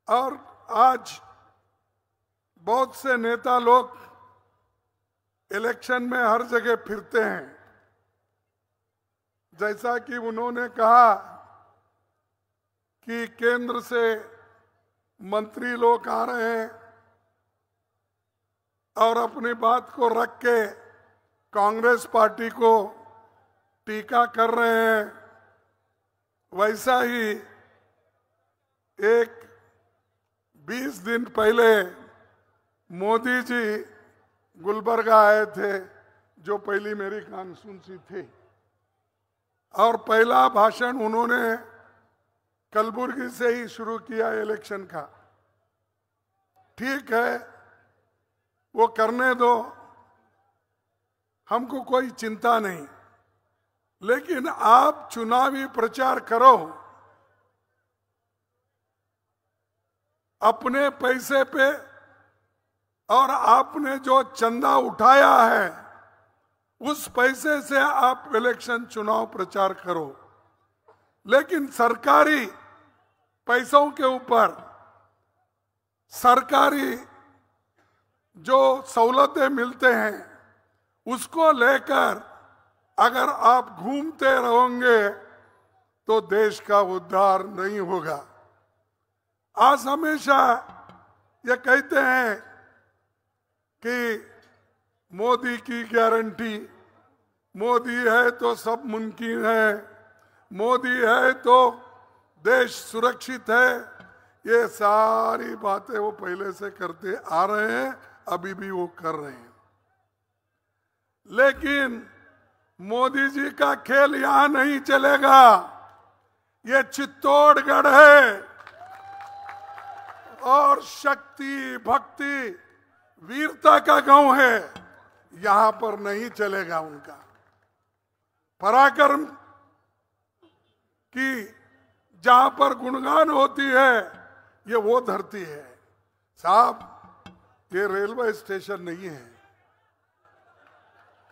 और आज बहुत से नेता लोग इलेक्शन में हर जगह फिरते हैं जैसा कि उन्होंने कहा कि केंद्र से मंत्री लोग आ रहे हैं और अपनी बात को रख के कांग्रेस पार्टी को टीका कर रहे हैं वैसा ही एक बीस दिन पहले मोदी जी गुलबर्गा आए थे जो पहली मेरी कान सुन सी थी और पहला भाषण उन्होंने कलबुर्गी से ही शुरू किया इलेक्शन का ठीक है वो करने दो हमको कोई चिंता नहीं लेकिन आप चुनावी प्रचार करो अपने पैसे पे और आपने जो चंदा उठाया है उस पैसे से आप इलेक्शन चुनाव प्रचार करो लेकिन सरकारी पैसों के ऊपर सरकारी जो सहूलतें मिलते हैं उसको लेकर अगर आप घूमते रहोगे तो देश का उद्धार नहीं होगा आज हमेशा ये कहते हैं कि मोदी की गारंटी मोदी है तो सब मुमकिन है मोदी है तो देश सुरक्षित है ये सारी बातें वो पहले से करते आ रहे हैं अभी भी वो कर रहे हैं लेकिन मोदी जी का खेल यहां नहीं चलेगा ये चित्तौड़गढ़ है और शक्ति भक्ति वीरता का गांव है यहां पर नहीं चलेगा उनका पराक्रम की जहां पर गुणगान होती है ये वो धरती है साहब ये रेलवे स्टेशन नहीं है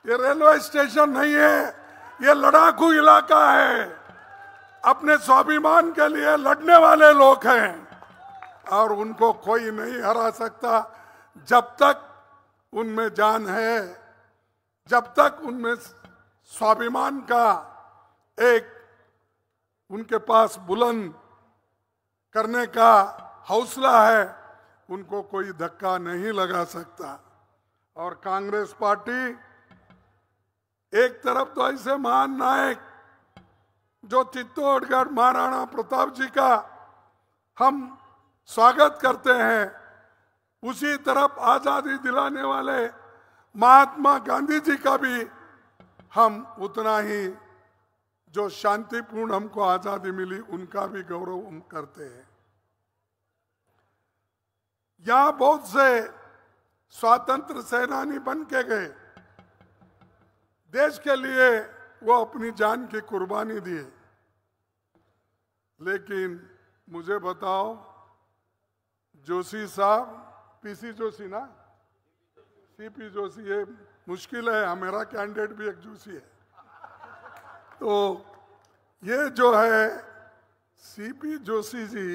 ये रेलवे स्टेशन नहीं है ये लड़ाकू इलाका है अपने स्वाभिमान के लिए लड़ने वाले लोग हैं और उनको कोई नहीं हरा सकता जब तक उनमें जान है जब तक उनमें स्वाभिमान का एक उनके पास बुलंद करने का हौसला है उनको कोई धक्का नहीं लगा सकता और कांग्रेस पार्टी एक तरफ तो ऐसे महान नायक जो चित्तौड़गढ़ महाराणा प्रताप जी का हम स्वागत करते हैं उसी तरफ आज़ादी दिलाने वाले महात्मा गांधी जी का भी हम उतना ही जो शांतिपूर्ण हमको आज़ादी मिली उनका भी गौरव हम करते हैं यहां बहुत से स्वतंत्र सेनानी बन के गए देश के लिए वो अपनी जान की कुर्बानी दिए लेकिन मुझे बताओ जोशी साहब पीसी जोशी ना सीपी जोशी ये मुश्किल है हमारा कैंडिडेट भी एक जोशी है तो ये जो है सीपी जोशी जी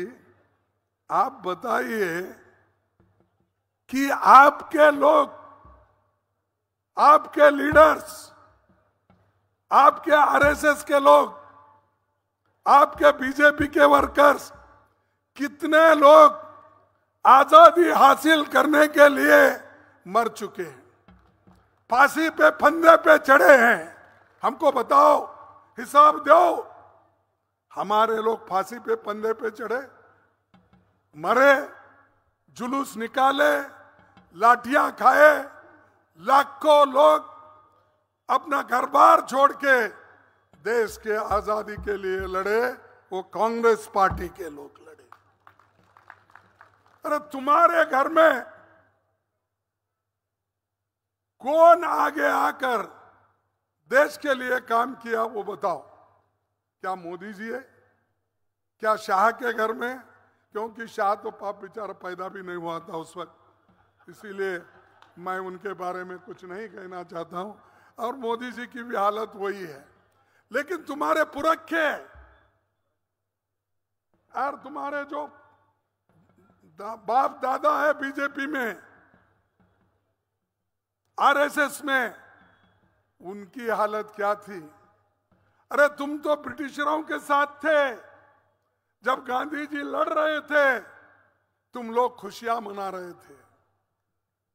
आप बताइए कि आपके लोग आपके लीडर्स आपके आरएसएस के लोग आपके बीजेपी के वर्कर्स कितने लोग आजादी हासिल करने के लिए मर चुके हैं फांसी पे फंदे पे चढ़े हैं हमको बताओ हिसाब दो हमारे लोग फांसी पे फंदे पे चढ़े मरे जुलूस निकाले लाठियां खाए लाखों लोग अपना घर बार छोड़ के देश के आजादी के लिए लड़े वो कांग्रेस पार्टी के लोग लड़े अरे तुम्हारे घर में कौन आगे आकर देश के लिए काम किया वो बताओ क्या मोदी जी है क्या शाह के घर में क्योंकि शाह तो पाप बेचारा पैदा भी नहीं हुआ था उस वक्त इसीलिए मैं उनके बारे में कुछ नहीं कहना चाहता हूं और मोदी जी की भी हालत वही है लेकिन तुम्हारे पुरखे और तुम्हारे जो दा, बाप दादा है बीजेपी में आरएसएस में उनकी हालत क्या थी अरे तुम तो ब्रिटिशरों के साथ थे जब गांधी जी लड़ रहे थे तुम लोग खुशियां मना रहे थे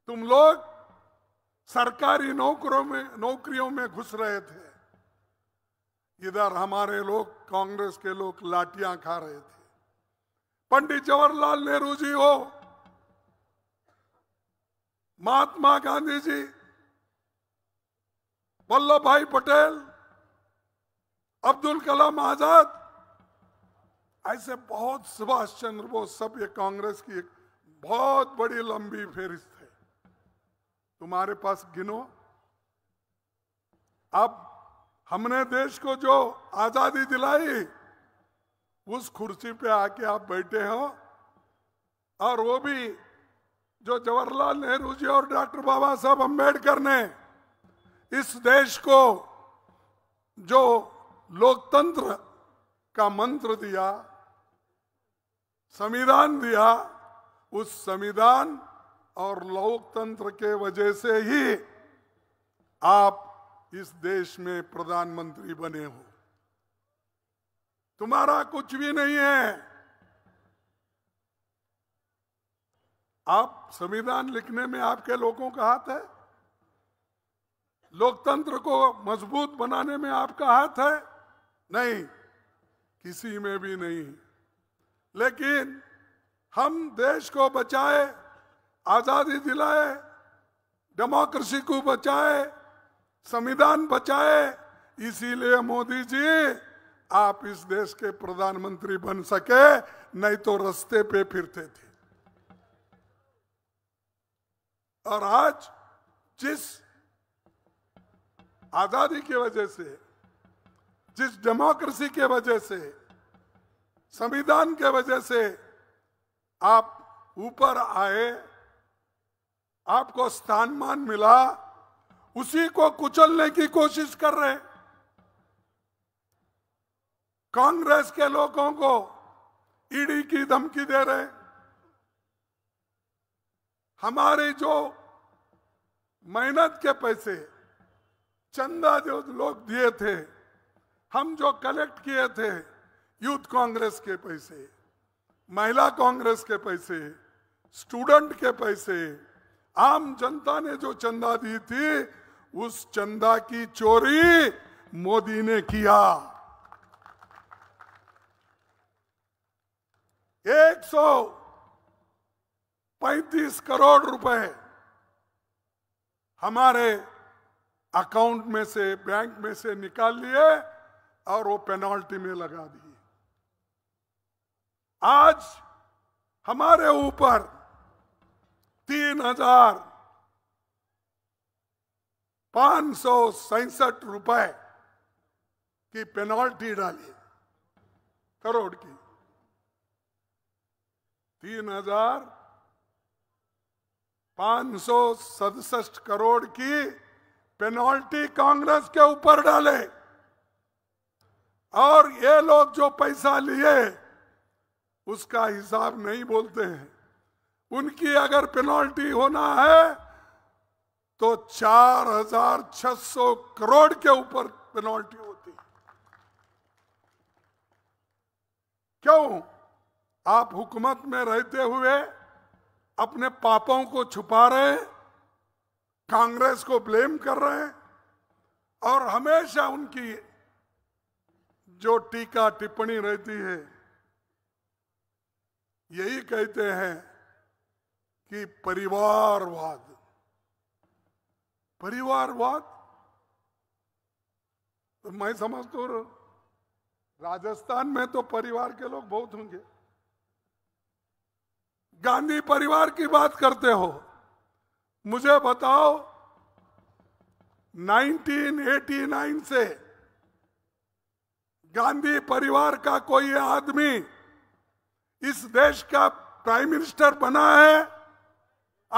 तुम लोग सरकारी नौकरों में नौकरियों में घुस रहे थे इधर हमारे लोग कांग्रेस के लोग लाठियां खा रहे थे पंडित जवाहरलाल नेहरू जी हो महात्मा गांधी जी वल्लभ भाई पटेल अब्दुल कलाम आजाद ऐसे बहुत सुभाष चंद्र बोस सब ये कांग्रेस की एक बहुत बड़ी लंबी फेरिस्त है तुम्हारे पास गिनो अब हमने देश को जो आजादी दिलाई उस कुर्सी पे आके आप बैठे हो और वो भी जो जवाहरलाल नेहरू जी और डॉक्टर बाबा साहब अम्बेडकर ने इस देश को जो लोकतंत्र का मंत्र दिया संविधान दिया उस संविधान और लोकतंत्र के वजह से ही आप इस देश में प्रधानमंत्री बने हो तुम्हारा कुछ भी नहीं है आप संविधान लिखने में आपके लोगों का हाथ है लोकतंत्र को मजबूत बनाने में आपका हाथ है नहीं किसी में भी नहीं लेकिन हम देश को बचाए आजादी दिलाए डेमोक्रेसी को बचाए संविधान बचाए इसीलिए मोदी जी आप इस देश के प्रधानमंत्री बन सके नहीं तो रस्ते पे फिरते थे और आज जिस आजादी की वजह से जिस डेमोक्रेसी के वजह से संविधान के वजह से आप ऊपर आए आपको स्थान मान मिला उसी को कुचलने की कोशिश कर रहे हैं कांग्रेस के लोगों को ईडी की धमकी दे रहे हमारे जो मेहनत के पैसे चंदा जो लोग दिए थे हम जो कलेक्ट किए थे यूथ कांग्रेस के पैसे महिला कांग्रेस के पैसे स्टूडेंट के पैसे आम जनता ने जो चंदा दी थी उस चंदा की चोरी मोदी ने किया एक सौ पैंतीस करोड़ रुपए हमारे अकाउंट में से बैंक में से निकाल लिए और वो पेनाल्टी में लगा दिए आज हमारे ऊपर तीन हजार पांच सौ सैसठ रुपए की पेनाल्टी डाली करोड़ की तीन हजार पांच सौ सदसठ करोड़ की पेनल्टी कांग्रेस के ऊपर डाले और ये लोग जो पैसा लिए उसका हिसाब नहीं बोलते हैं उनकी अगर पेनल्टी होना है तो 4,600 करोड़ के ऊपर पेनल्टी होती क्यों आप हुकूमत में रहते हुए अपने पापों को छुपा रहे कांग्रेस को ब्लेम कर रहे और हमेशा उनकी जो टीका टिप्पणी रहती है यही कहते हैं कि परिवारवाद परिवारवाद तो मैं समझता हूं राजस्थान में तो परिवार के लोग बहुत होंगे गांधी परिवार की बात करते हो मुझे बताओ 1989 से गांधी परिवार का कोई आदमी इस देश का प्राइम मिनिस्टर बना है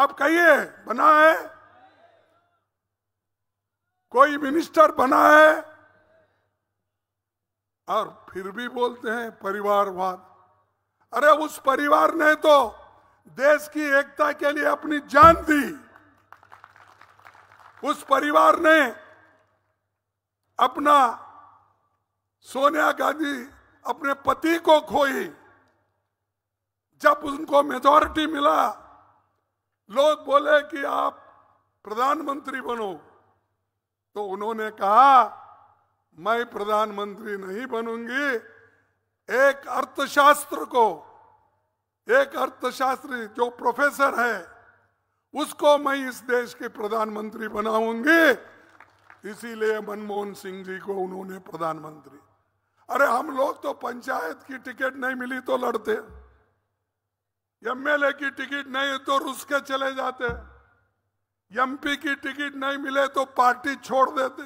आप कहिए बना है कोई मिनिस्टर बना है और फिर भी बोलते हैं परिवारवाद अरे उस परिवार ने तो देश की एकता के लिए अपनी जान दी उस परिवार ने अपना सोनिया गांधी अपने पति को खोई जब उनको मेजोरिटी मिला लोग बोले कि आप प्रधानमंत्री बनो तो उन्होंने कहा मैं प्रधानमंत्री नहीं बनूंगी एक अर्थशास्त्र को एक अर्थशास्त्री जो प्रोफेसर है उसको मैं इस देश के प्रधानमंत्री बनाऊंगी इसीलिए मनमोहन सिंह जी को उन्होंने प्रधानमंत्री अरे हम लोग तो पंचायत की टिकट नहीं मिली तो लड़ते एमएलए की टिकट नहीं तो रुस के चले जाते एमपी की टिकट नहीं मिले तो पार्टी छोड़ देते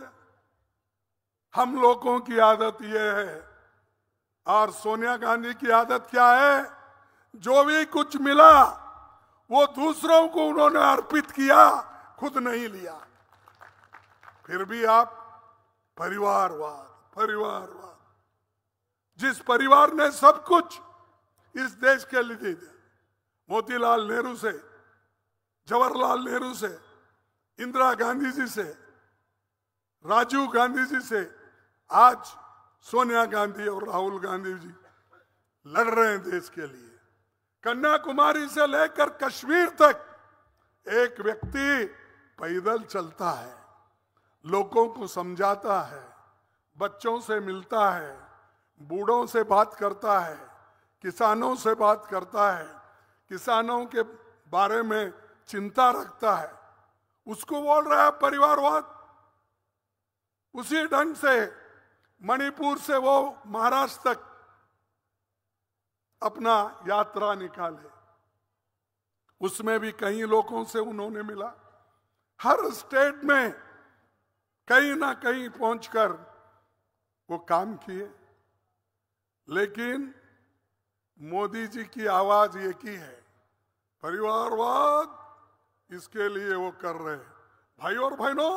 हम लोगों की आदत यह है और सोनिया गांधी की आदत क्या है जो भी कुछ मिला वो दूसरों को उन्होंने अर्पित किया खुद नहीं लिया फिर भी आप परिवारवाद परिवारवाद जिस परिवार ने सब कुछ इस देश के लिए दे दिया मोतीलाल नेहरू से जवाहरलाल नेहरू से इंदिरा गांधी जी से राजीव गांधी जी से आज सोनिया गांधी और राहुल गांधी जी लड़ रहे हैं देश के लिए कन्याकुमारी से लेकर कश्मीर तक एक व्यक्ति पैदल चलता है लोगों को समझाता है बच्चों से मिलता है बूढ़ों से बात करता है किसानों से बात करता है किसानों के बारे में चिंता रखता है उसको बोल रहा है परिवारवाद उसी ढंग से मणिपुर से वो महाराष्ट्र तक अपना यात्रा निकाले उसमें भी कई लोगों से उन्होंने मिला हर स्टेट में कहीं ना कहीं पहुंचकर वो काम किए लेकिन मोदी जी की आवाज एक ही है परिवारवाद इसके लिए वो कर रहे हैं भाई और बहनों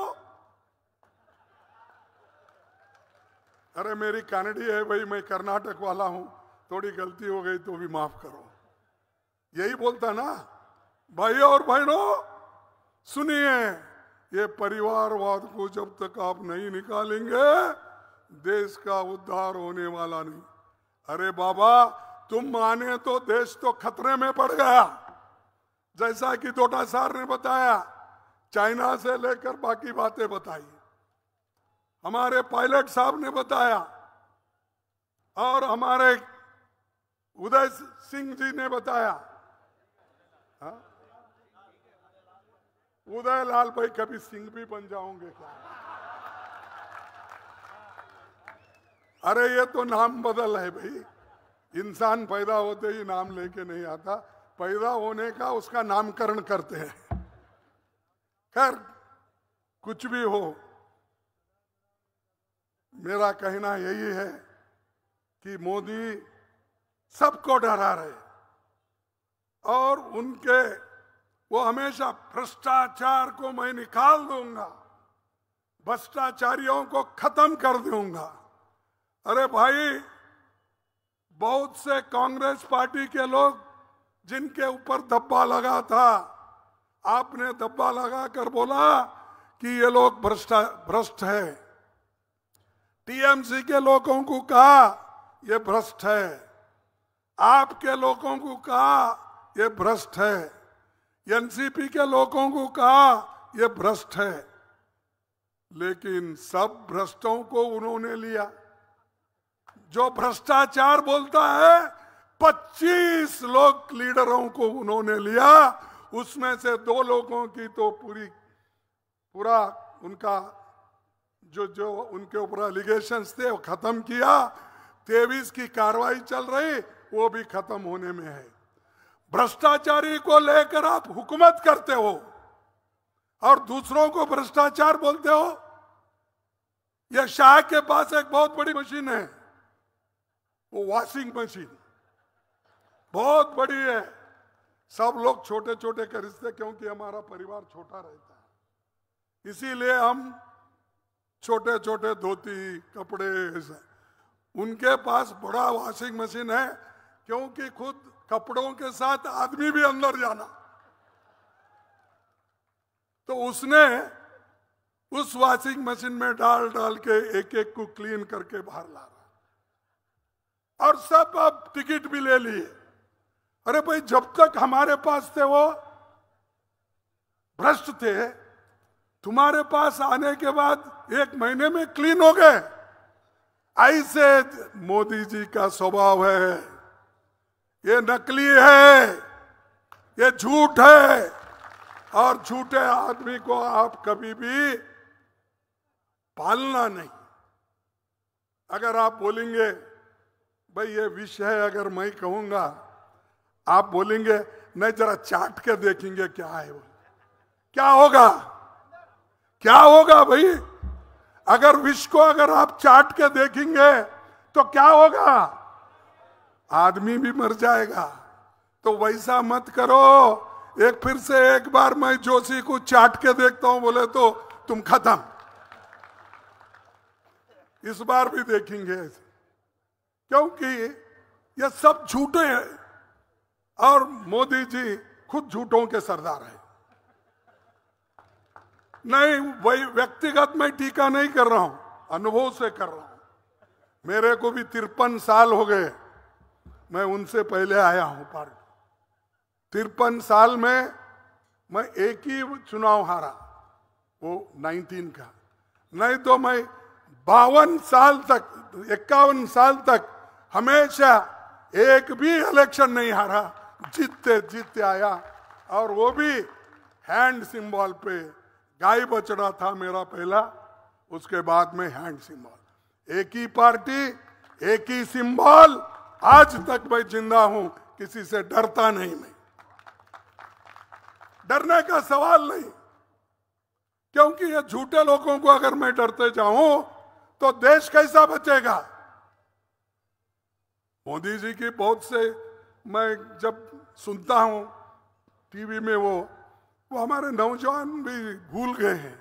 अरे मेरी कानड़ी है भाई मैं कर्नाटक वाला हूं थोड़ी गलती हो गई तो भी माफ करो यही बोलता ना भाइयों और बहनों सुनिए ये परिवारवाद को जब तक आप नहीं निकालेंगे देश का उद्धार होने वाला नहीं अरे बाबा तुम माने तो देश तो खतरे में पड़ गया जैसा कि डोटा सार ने बताया चाइना से लेकर बाकी बातें बताई हमारे पायलट साहब ने बताया और हमारे उदय सिंह जी ने बताया हाँ? उदय लाल भाई कभी सिंह भी बन जाओगे क्या अरे ये तो नाम बदल है भाई इंसान पैदा होते ही नाम लेके नहीं आता पैदा होने का उसका नामकरण करते हैं खैर कुछ भी हो मेरा कहना यही है कि मोदी सबको डरा रहे और उनके वो हमेशा भ्रष्टाचार को मैं निकाल दूंगा भ्रष्टाचारियों को खत्म कर दूंगा अरे भाई बहुत से कांग्रेस पार्टी के लोग जिनके ऊपर धब्बा लगा था आपने धब्बा लगा कर बोला कि ये लोग भ्रष्टा भ्रष्ट है टीएमसी के लोगों को कहा ये भ्रष्ट है आपके लोगों को कहा ये भ्रष्ट है एनसीपी के लोगों को कहा ये भ्रष्ट है लेकिन सब भ्रष्टों को उन्होंने लिया जो भ्रष्टाचार बोलता है 25 लोग लीडरों को उन्होंने लिया उसमें से दो लोगों की तो पूरी पूरा उनका जो जो उनके ऊपर एलिगेशन थे वो खत्म किया तेवीस की कार्रवाई चल रही वो भी खत्म होने में है भ्रष्टाचारी को लेकर आप हुकूमत करते हो और दूसरों को भ्रष्टाचार बोलते हो यह शाह के पास एक बहुत बड़ी मशीन है वो वॉशिंग मशीन बहुत बड़ी है सब लोग छोटे छोटे खरीदते क्योंकि हमारा परिवार छोटा रहता है इसीलिए हम छोटे छोटे धोती कपड़े उनके पास बड़ा वॉशिंग मशीन है क्योंकि खुद कपड़ों के साथ आदमी भी अंदर जाना तो उसने उस वॉशिंग मशीन में डाल डाल के एक एक को क्लीन करके बाहर ला रहा और सब अब टिकट भी ले लिए अरे भाई जब तक हमारे पास थे वो भ्रष्ट थे तुम्हारे पास आने के बाद एक महीने में क्लीन हो गए ऐसे मोदी जी का स्वभाव है ये नकली है ये झूठ है और झूठे आदमी को आप कभी भी पालना नहीं अगर आप बोलेंगे भाई ये विष है अगर मैं कहूंगा आप बोलेंगे नहीं जरा चाट के देखेंगे क्या है वो क्या होगा क्या होगा भाई अगर विष को अगर आप चाट के देखेंगे तो क्या होगा आदमी भी मर जाएगा तो वैसा मत करो एक फिर से एक बार मैं जोशी को चाट के देखता हूं बोले तो तुम खत्म इस बार भी देखेंगे क्योंकि ये सब झूठे हैं और मोदी जी खुद झूठों के सरदार हैं नहीं वही व्यक्तिगत मैं टीका नहीं कर रहा हूं अनुभव से कर रहा हूं मेरे को भी तिरपन साल हो गए मैं उनसे पहले आया हूं पार्टी तिरपन साल में मैं एक ही चुनाव हारा वो 19 का नहीं तो मैं बावन साल तक इक्यावन साल तक हमेशा एक भी इलेक्शन नहीं हारा जीतते जीतते आया और वो भी हैंड सिंबल पे गाय बचड़ा था मेरा पहला उसके बाद में हैंड सिंबल एक ही पार्टी एक ही सिंबल आज तक मैं जिंदा हूं किसी से डरता नहीं मैं डरने का सवाल नहीं क्योंकि ये झूठे लोगों को अगर मैं डरते जाऊं तो देश कैसा बचेगा मोदी जी की बहुत से मैं जब सुनता हूं टीवी में वो वो हमारे नौजवान भी भूल गए हैं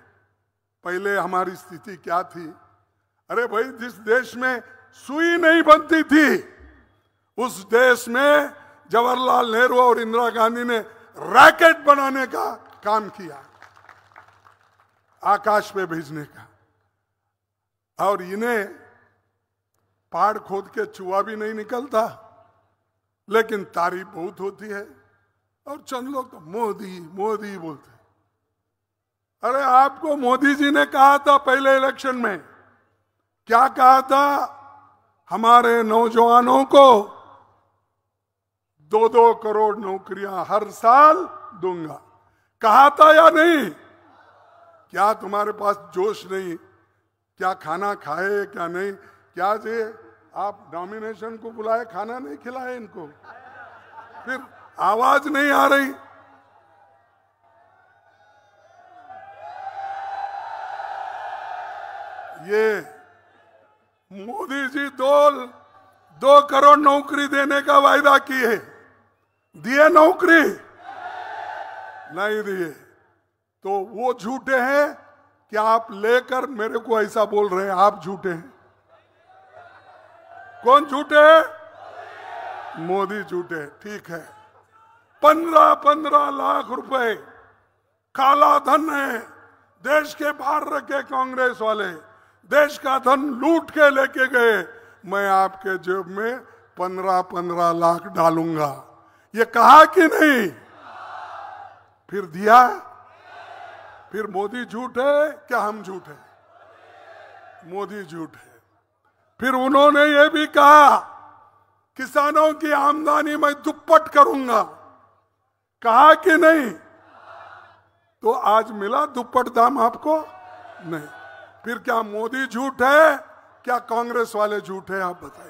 पहले हमारी स्थिति क्या थी अरे भाई जिस देश में सुई नहीं बनती थी उस देश में जवाहरलाल नेहरू और इंदिरा गांधी ने रैकेट बनाने का काम किया आकाश में भेजने का और इन्हें पहाड़ खोद के चुहा भी नहीं निकलता लेकिन तारीफ बहुत होती है और चंद लोग तो मोदी मोदी बोलते अरे आपको मोदी जी ने कहा था पहले इलेक्शन में क्या कहा था हमारे नौजवानों को दो दो करोड़ नौकरियां हर साल दूंगा कहा था या नहीं क्या तुम्हारे पास जोश नहीं क्या खाना खाए क्या नहीं क्या जे आप डोमिनेशन को बुलाए खाना नहीं खिलाए इनको फिर आवाज नहीं आ रही ये मोदी जी दो दो करोड़ नौकरी देने का वायदा किए दिए नौकरी नहीं दिए तो वो झूठे हैं कि आप लेकर मेरे को ऐसा बोल रहे हैं आप झूठे हैं कौन झूठे है मोदी झूठे ठीक है पंद्रह पंद्रह लाख रुपए काला धन है देश के बाहर रखे कांग्रेस वाले देश का धन लूट के लेके गए मैं आपके जेब में पंद्रह पंद्रह लाख डालूंगा ये कहा कि नहीं फिर दिया फिर मोदी झूठ है क्या हम झूठ है मोदी झूठ है फिर उन्होंने ये भी कहा किसानों की आमदनी मैं दुप्पट करूंगा कहा कि नहीं तो आज मिला दुप्पट दाम आपको नहीं फिर क्या मोदी झूठ है क्या कांग्रेस वाले झूठ है आप बताइए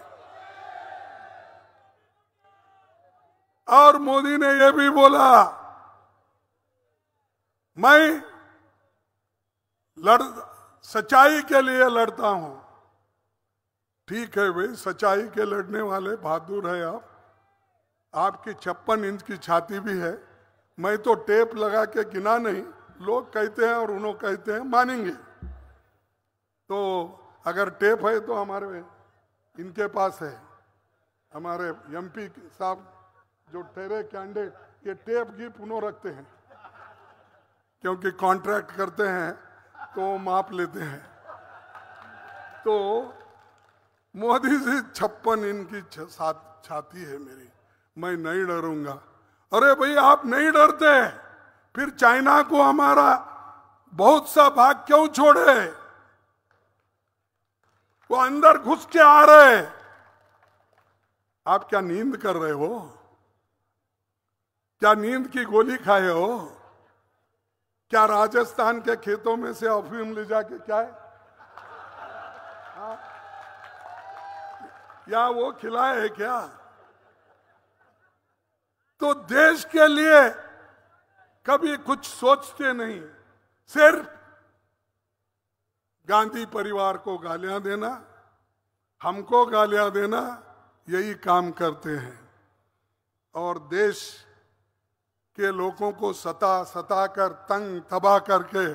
और मोदी ने यह भी बोला मैं लड़ सच्चाई के लिए लड़ता हूं ठीक है भाई सच्चाई के लड़ने वाले बहादुर है आप आपकी छप्पन इंच की छाती भी है मैं तो टेप लगा के गिना नहीं लोग कहते हैं और उन्होंने कहते हैं मानेंगे तो अगर टेप है तो हमारे इनके पास है हमारे एमपी साहब जो ठेरे कैंडिडेट ये टेप की पुनो रखते हैं क्योंकि कॉन्ट्रैक्ट करते हैं तो माप लेते हैं तो मोदी से छप्पन इनकी छाती है मेरी मैं नहीं डरूंगा अरे भाई आप नहीं डरते फिर चाइना को हमारा बहुत सा भाग क्यों छोड़े वो अंदर घुस के आ रहे आप क्या नींद कर रहे हो क्या नींद की गोली खाए हो क्या राजस्थान के खेतों में से अफीम ले जाके क्या है हाँ? या वो खिलाए है क्या तो देश के लिए कभी कुछ सोचते नहीं सिर्फ गांधी परिवार को गालियां देना हमको गालियां देना यही काम करते हैं और देश के लोगों को सता सता कर तंग तबाह करके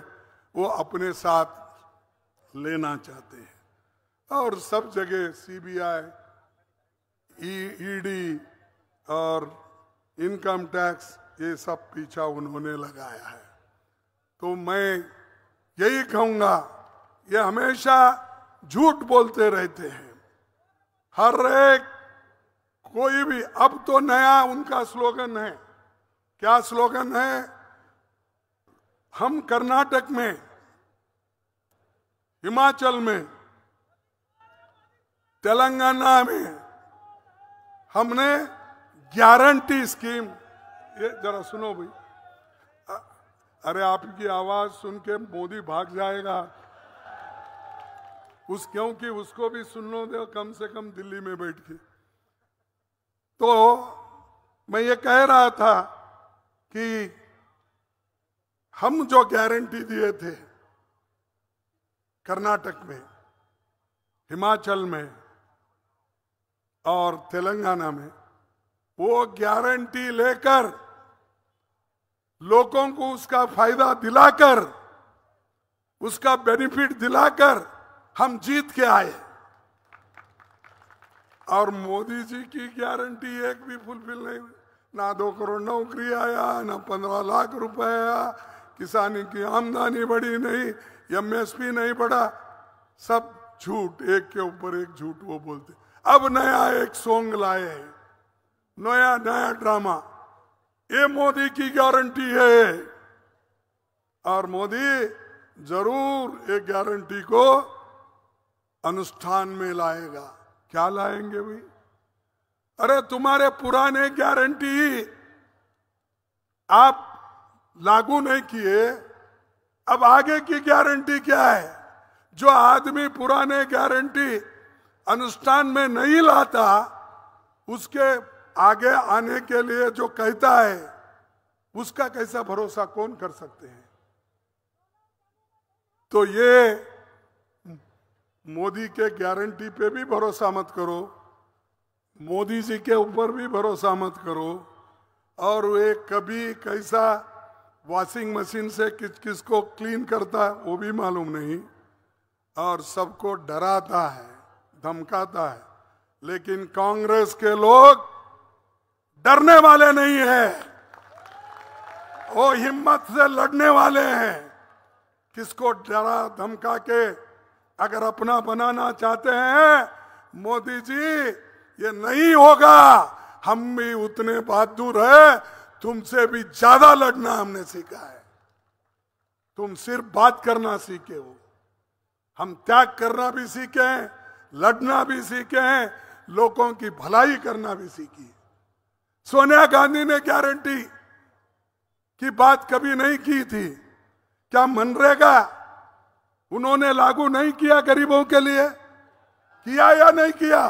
वो अपने साथ लेना चाहते हैं और सब जगह सीबीआई ईडी e e और इनकम टैक्स ये सब पीछा उन्होंने लगाया है तो मैं यही कहूंगा ये हमेशा झूठ बोलते रहते हैं हर एक कोई भी अब तो नया उनका स्लोगन है क्या स्लोगन है हम कर्नाटक में हिमाचल में तेलंगाना में हमने गारंटी स्कीम ये जरा सुनो भाई अरे आपकी आवाज सुन के मोदी भाग जाएगा उस क्योंकि उसको भी सुन लो दो तो कम से कम दिल्ली में बैठ के तो मैं ये कह रहा था कि हम जो गारंटी दिए थे कर्नाटक में हिमाचल में और तेलंगाना में वो गारंटी लेकर लोगों को उसका फायदा दिलाकर उसका बेनिफिट दिलाकर हम जीत के आए और मोदी जी की गारंटी एक भी फुलफिल नहीं हुई ना दो करोड़ नौकरी आया ना पंद्रह लाख रुपए आया किसान की आमदनी बढ़ी नहीं एमएसपी नहीं बढ़ा सब झूठ एक के ऊपर एक झूठ वो बोलते अब नया एक सॉन्ग लाए नया नया ड्रामा ये मोदी की गारंटी है और मोदी जरूर एक गारंटी को अनुष्ठान में लाएगा क्या लाएंगे भाई अरे तुम्हारे पुराने गारंटी आप लागू नहीं किए अब आगे की गारंटी क्या है जो आदमी पुराने गारंटी अनुष्ठान में नहीं लाता उसके आगे आने के लिए जो कहता है उसका कैसा भरोसा कौन कर सकते हैं तो ये मोदी के गारंटी पे भी भरोसा मत करो मोदी जी के ऊपर भी भरोसा मत करो और वे कभी कैसा वॉशिंग मशीन से किस किस को क्लीन करता है वो भी मालूम नहीं और सबको डराता है धमकाता है लेकिन कांग्रेस के लोग डरने वाले नहीं है वो हिम्मत से लड़ने वाले हैं किसको डरा धमका के अगर अपना बनाना चाहते हैं मोदी जी ये नहीं होगा हम भी उतने बहादुर है तुमसे भी ज्यादा लड़ना हमने सीखा है तुम सिर्फ बात करना सीखे हो हम त्याग करना भी सीखे हैं लड़ना भी सीखे हैं लोगों की भलाई करना भी सीखी सोनिया गांधी ने गारंटी की बात कभी नहीं की थी क्या मनरेगा उन्होंने लागू नहीं किया गरीबों के लिए किया या नहीं किया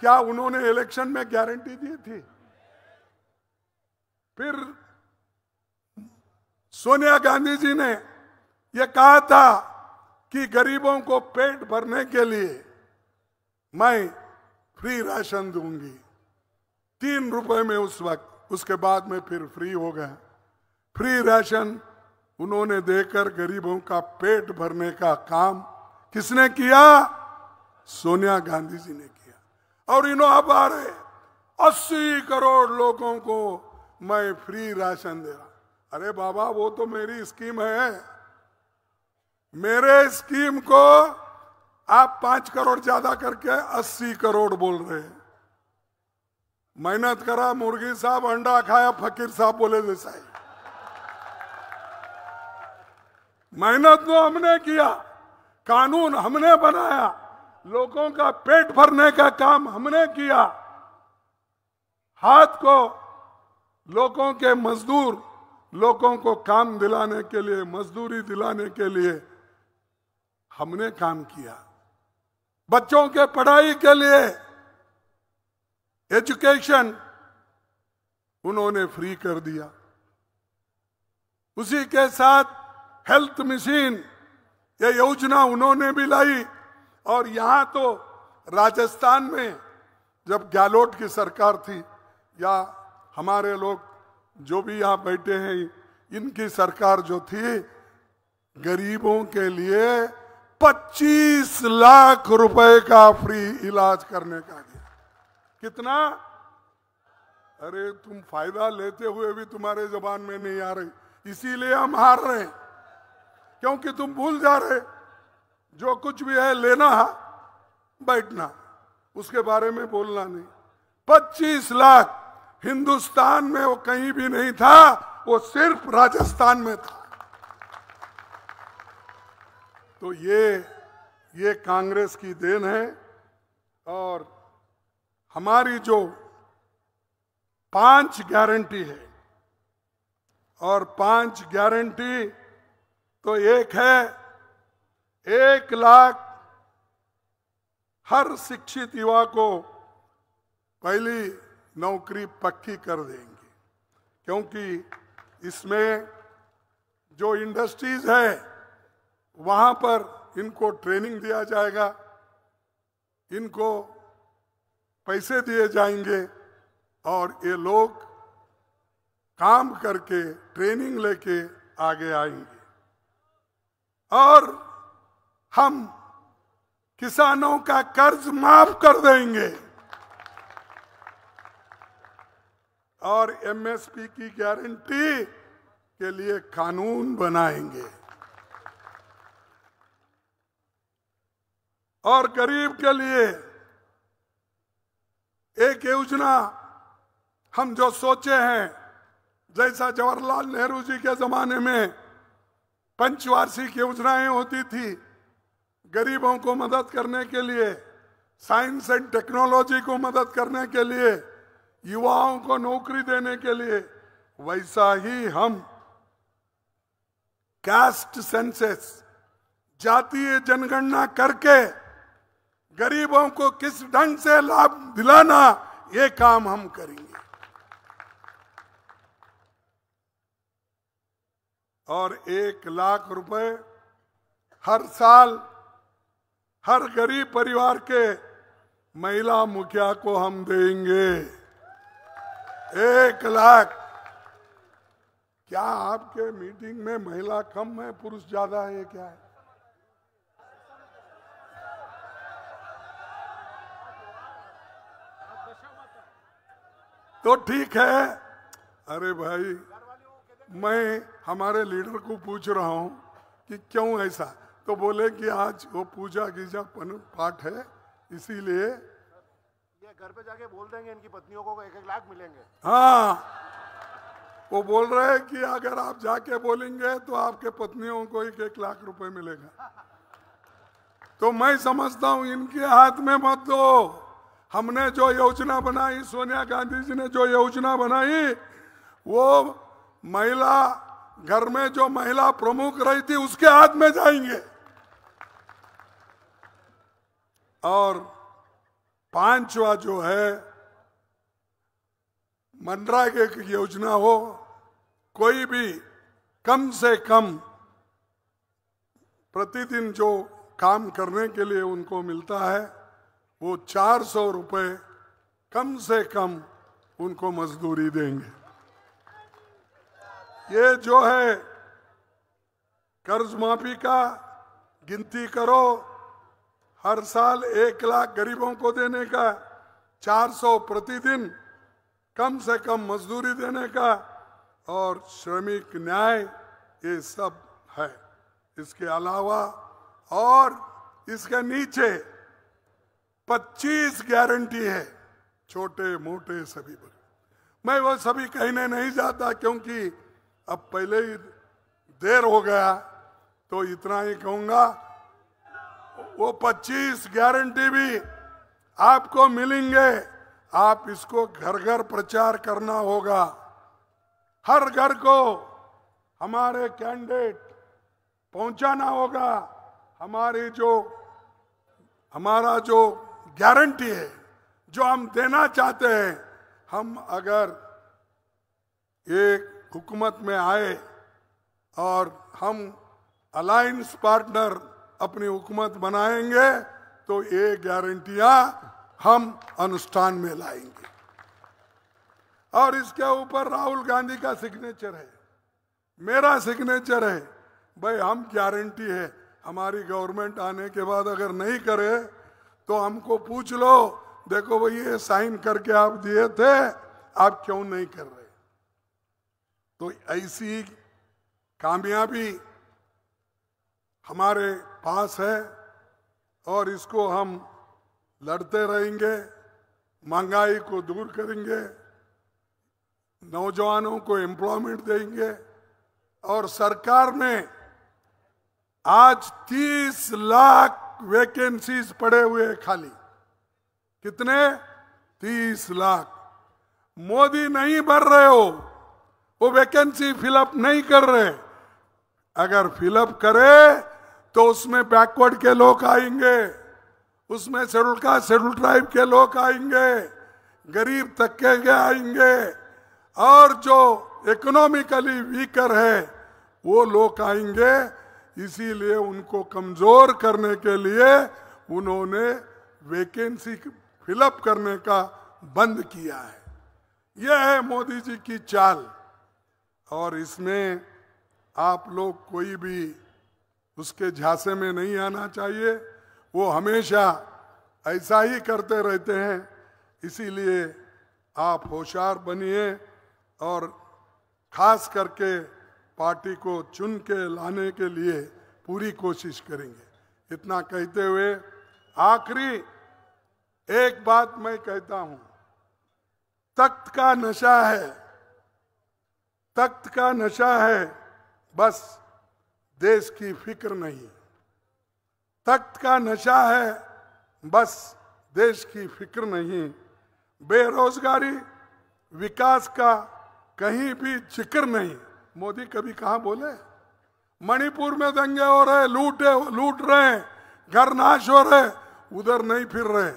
क्या उन्होंने इलेक्शन में गारंटी दी थी फिर सोनिया गांधी जी ने यह कहा था कि गरीबों को पेट भरने के लिए मैं फ्री राशन दूंगी तीन रुपए में उस वक्त उसके बाद में फिर फ्री हो गए फ्री राशन उन्होंने देकर गरीबों का पेट भरने का काम किसने किया सोनिया गांधी जी ने किया और आ रहे अस्सी करोड़ लोगों को मैं फ्री राशन दे रहा अरे बाबा वो तो मेरी स्कीम है मेरे स्कीम को आप पांच करोड़ ज्यादा करके अस्सी करोड़ बोल रहे हैं मेहनत करा मुर्गी साहब अंडा खाया फकीर साहब बोले जैसा ही मेहनत तो हमने किया कानून हमने बनाया लोगों का पेट भरने का काम हमने किया हाथ को लोगों के मजदूर लोगों को काम दिलाने के लिए मजदूरी दिलाने के लिए हमने काम किया बच्चों के पढ़ाई के लिए एजुकेशन उन्होंने फ्री कर दिया उसी के साथ हेल्थ मशीन ये योजना उन्होंने भी लाई और यहाँ तो राजस्थान में जब गहलोत की सरकार थी या हमारे लोग जो भी यहाँ बैठे हैं इनकी सरकार जो थी गरीबों के लिए 25 लाख रुपए का फ्री इलाज करने का दिया कितना अरे तुम फायदा लेते हुए भी तुम्हारे जबान में नहीं आ रही इसीलिए हम हार रहे हैं क्योंकि तुम भूल जा रहे जो कुछ भी है लेना है बैठना उसके बारे में बोलना नहीं 25 लाख हिंदुस्तान में वो कहीं भी नहीं था वो सिर्फ राजस्थान में था तो ये ये कांग्रेस की देन है और हमारी जो पांच गारंटी है और पांच गारंटी तो एक है एक लाख हर शिक्षित युवा को पहली नौकरी पक्की कर देंगे क्योंकि इसमें जो इंडस्ट्रीज है वहां पर इनको ट्रेनिंग दिया जाएगा इनको पैसे दिए जाएंगे और ये लोग काम करके ट्रेनिंग लेके आगे आएंगे और हम किसानों का कर्ज माफ कर देंगे और एमएसपी की गारंटी के लिए कानून बनाएंगे और गरीब के लिए एक योजना हम जो सोचे हैं जैसा जवाहरलाल नेहरू जी के जमाने में पंचवार्षिक योजनाएं होती थी गरीबों को मदद करने के लिए साइंस एंड टेक्नोलॉजी को मदद करने के लिए युवाओं को नौकरी देने के लिए वैसा ही हम कास्ट सेंसेस जातीय जनगणना करके गरीबों को किस ढंग से लाभ दिलाना ये काम हम करेंगे और एक लाख रुपए हर साल हर गरीब परिवार के महिला मुखिया को हम देंगे एक लाख क्या आपके मीटिंग में महिला कम है पुरुष ज्यादा है क्या है तो ठीक है अरे भाई मैं हमारे लीडर को पूछ रहा हूं कि क्यों ऐसा तो बोले कि आज वो पूजा गीजा पाठ है इसीलिए ये घर पे जाके बोल देंगे इनकी पत्नियों को एक एक लाख मिलेंगे हाँ वो बोल रहे हैं कि अगर आप जाके बोलेंगे तो आपके पत्नियों को एक एक लाख रुपए मिलेगा तो मैं समझता हूँ इनके हाथ में मत दो हमने जो योजना बनाई सोनिया गांधी जी ने जो योजना बनाई वो महिला घर में जो महिला प्रमुख रही थी उसके हाथ में जाएंगे और पांचवा जो है मनरा के योजना हो कोई भी कम से कम प्रतिदिन जो काम करने के लिए उनको मिलता है वो चार सौ रुपये कम से कम उनको मजदूरी देंगे ये जो है कर्ज माफी का गिनती करो हर साल एक लाख गरीबों को देने का 400 प्रतिदिन कम से कम मजदूरी देने का और श्रमिक न्याय ये सब है इसके अलावा और इसके नीचे 25 गारंटी है छोटे मोटे सभी मैं वो सभी कहने नहीं जाता क्योंकि अब पहले ही देर हो गया तो इतना ही कहूंगा वो 25 गारंटी भी आपको मिलेंगे आप इसको घर घर प्रचार करना होगा हर घर को हमारे कैंडिडेट पहुंचाना होगा हमारी जो हमारा जो गारंटी है जो हम देना चाहते हैं हम अगर एक हुकूमत में आए और हम अलायंस पार्टनर अपनी हुकूमत बनाएंगे तो ये गारंटियां हम अनुष्ठान में लाएंगे और इसके ऊपर राहुल गांधी का सिग्नेचर है मेरा सिग्नेचर है भाई हम गारंटी है हमारी गवर्नमेंट आने के बाद अगर नहीं करे तो हमको पूछ लो देखो भाई ये साइन करके आप दिए थे आप क्यों नहीं कर रहे तो ऐसी कामयाबी हमारे पास है और इसको हम लड़ते रहेंगे महंगाई को दूर करेंगे नौजवानों को एम्प्लॉयमेंट देंगे और सरकार ने आज 30 लाख वैकेंसीज पड़े हुए खाली कितने 30 लाख मोदी नहीं भर रहे हो वो वैकेंसी फिलअप नहीं कर रहे अगर फिलअप करे तो उसमें बैकवर्ड के लोग आएंगे उसमें शेड्यूल का शेड्यूल ट्राइब के लोग आएंगे गरीब तबके के आएंगे और जो इकोनॉमिकली वीकर है वो लोग आएंगे इसीलिए उनको कमजोर करने के लिए उन्होंने वैकेंसी फिलअप करने का बंद किया है यह है मोदी जी की चाल और इसमें आप लोग कोई भी उसके झांसे में नहीं आना चाहिए वो हमेशा ऐसा ही करते रहते हैं इसीलिए आप होशियार बनिए और खास करके पार्टी को चुन के लाने के लिए पूरी कोशिश करेंगे इतना कहते हुए आखिरी एक बात मैं कहता हूं तख्त का नशा है तख्त का नशा है बस देश की फिक्र नहीं तख्त का नशा है बस देश की फिक्र नहीं बेरोजगारी विकास का कहीं भी जिक्र नहीं मोदी कभी कहा बोले मणिपुर में दंगे हो रहे लूटे लूट रहे घर नाश हो रहे उधर नहीं फिर रहे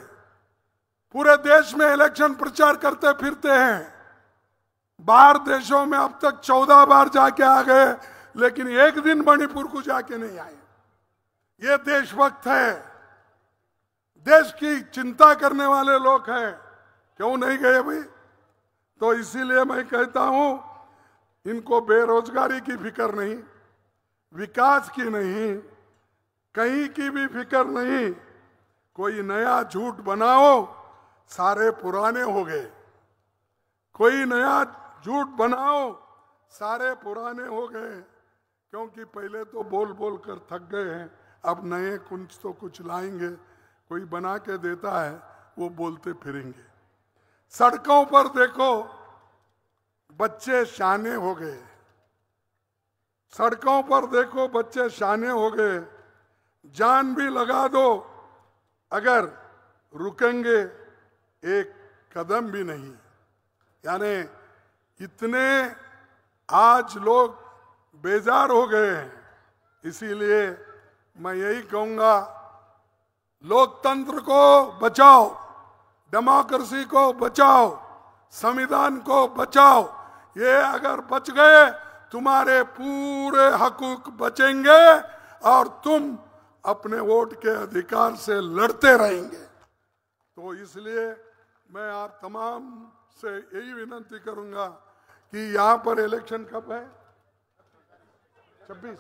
पूरे देश में इलेक्शन प्रचार करते फिरते हैं बाहर देशों में अब तक चौदह बार जाके आ गए लेकिन एक दिन मणिपुर को जाके नहीं आए ये देशभक्त है देश की चिंता करने वाले लोग हैं क्यों नहीं गए भाई तो इसीलिए मैं कहता हूं इनको बेरोजगारी की फिक्र नहीं विकास की नहीं कहीं की भी फिक्र नहीं कोई नया झूठ बनाओ सारे पुराने हो गए कोई नया झूठ बनाओ सारे पुराने हो गए क्योंकि पहले तो बोल बोल कर थक गए हैं अब नए कुछ तो कुछ लाएंगे कोई बना के देता है वो बोलते फिरेंगे सड़कों पर देखो बच्चे शाने हो गए सड़कों पर देखो बच्चे शाने हो गए जान भी लगा दो अगर रुकेंगे एक कदम भी नहीं यानी इतने आज लोग बेजार हो गए हैं इसीलिए मैं यही कहूंगा लोकतंत्र को बचाओ डेमोक्रेसी को बचाओ संविधान को बचाओ ये अगर बच गए तुम्हारे पूरे हकूक बचेंगे और तुम अपने वोट के अधिकार से लड़ते रहेंगे तो इसलिए मैं आप तमाम से यही विनती करूंगा कि यहाँ पर इलेक्शन कब है छब्बीस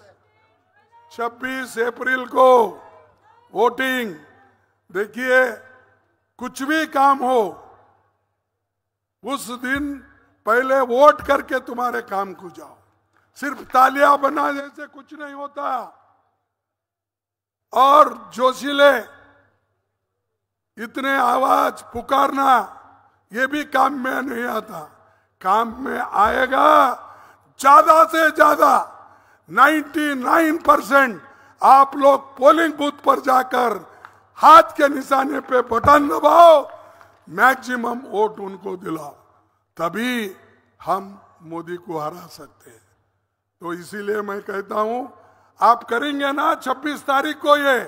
छब्बीस अप्रैल को वोटिंग देखिए कुछ भी काम हो उस दिन पहले वोट करके तुम्हारे काम को जाओ सिर्फ तालियां बनाने से कुछ नहीं होता और जोशीले इतने आवाज पुकारना ये भी काम में नहीं आता काम में आएगा ज्यादा से ज्यादा 99 परसेंट आप लोग पोलिंग बूथ पर जाकर हाथ के निशाने पे बटन दबाओ मैक्सिमम वोट उनको दिलाओ तभी हम मोदी को हरा सकते हैं तो इसीलिए मैं कहता हूं आप करेंगे ना 26 तारीख को ये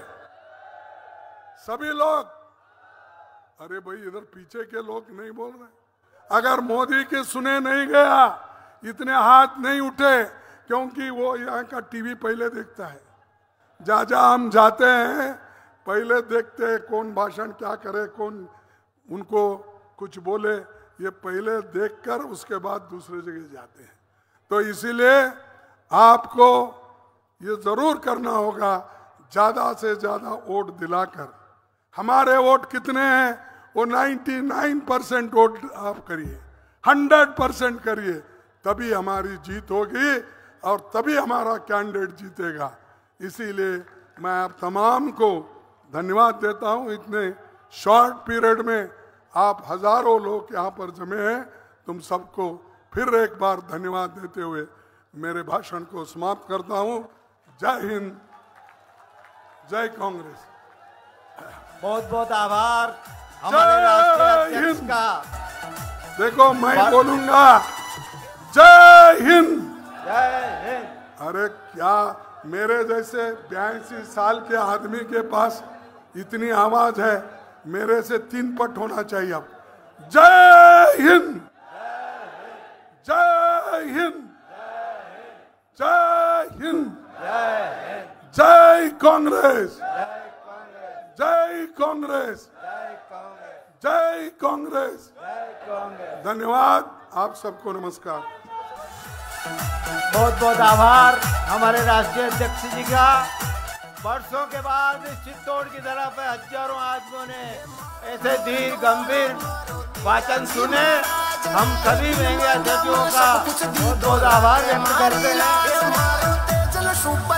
सभी लोग अरे भाई इधर पीछे के लोग नहीं बोल रहे अगर मोदी के सुने नहीं गया इतने हाथ नहीं उठे क्योंकि वो यहाँ का टीवी पहले देखता है जा जा हम जाते हैं पहले देखते हैं कौन भाषण क्या करे कौन उनको कुछ बोले ये पहले देखकर उसके बाद दूसरे जगह जाते हैं तो इसीलिए आपको ये जरूर करना होगा ज़्यादा से ज़्यादा वोट दिलाकर हमारे वोट कितने हैं वो 99 परसेंट वोट आप करिए 100 परसेंट करिए तभी हमारी जीत होगी और तभी हमारा कैंडिडेट जीतेगा इसीलिए मैं आप तमाम को धन्यवाद देता हूं इतने शॉर्ट पीरियड में आप हजारों लोग यहाँ पर जमे हैं तुम सबको फिर एक बार धन्यवाद देते हुए मेरे भाषण को समाप्त करता हूं जय हिंद जय कांग्रेस बहुत बहुत आभार हमारे हिंद का देखो मैं बोलूंगा जय हिंद अरे क्या मेरे जैसे बयासी साल के आदमी के पास इतनी आवाज है मेरे से तीन पट होना चाहिए अब जय हिंद जय हिंद जय हिंद जय कांग्रेस जय कांग्रेस जय कांग्रेस धन्यवाद आप सबको नमस्कार बहुत बहुत आभार हमारे राष्ट्रीय अध्यक्ष जी का वर्षों के बाद चित्तौड़ की तरफ हजारों आदमियों ने ऐसे धीर गंभीर वाचन सुने हम सभी महंगे अध्यक्षों का बहुत बहुत आभार व्यक्त करते हैं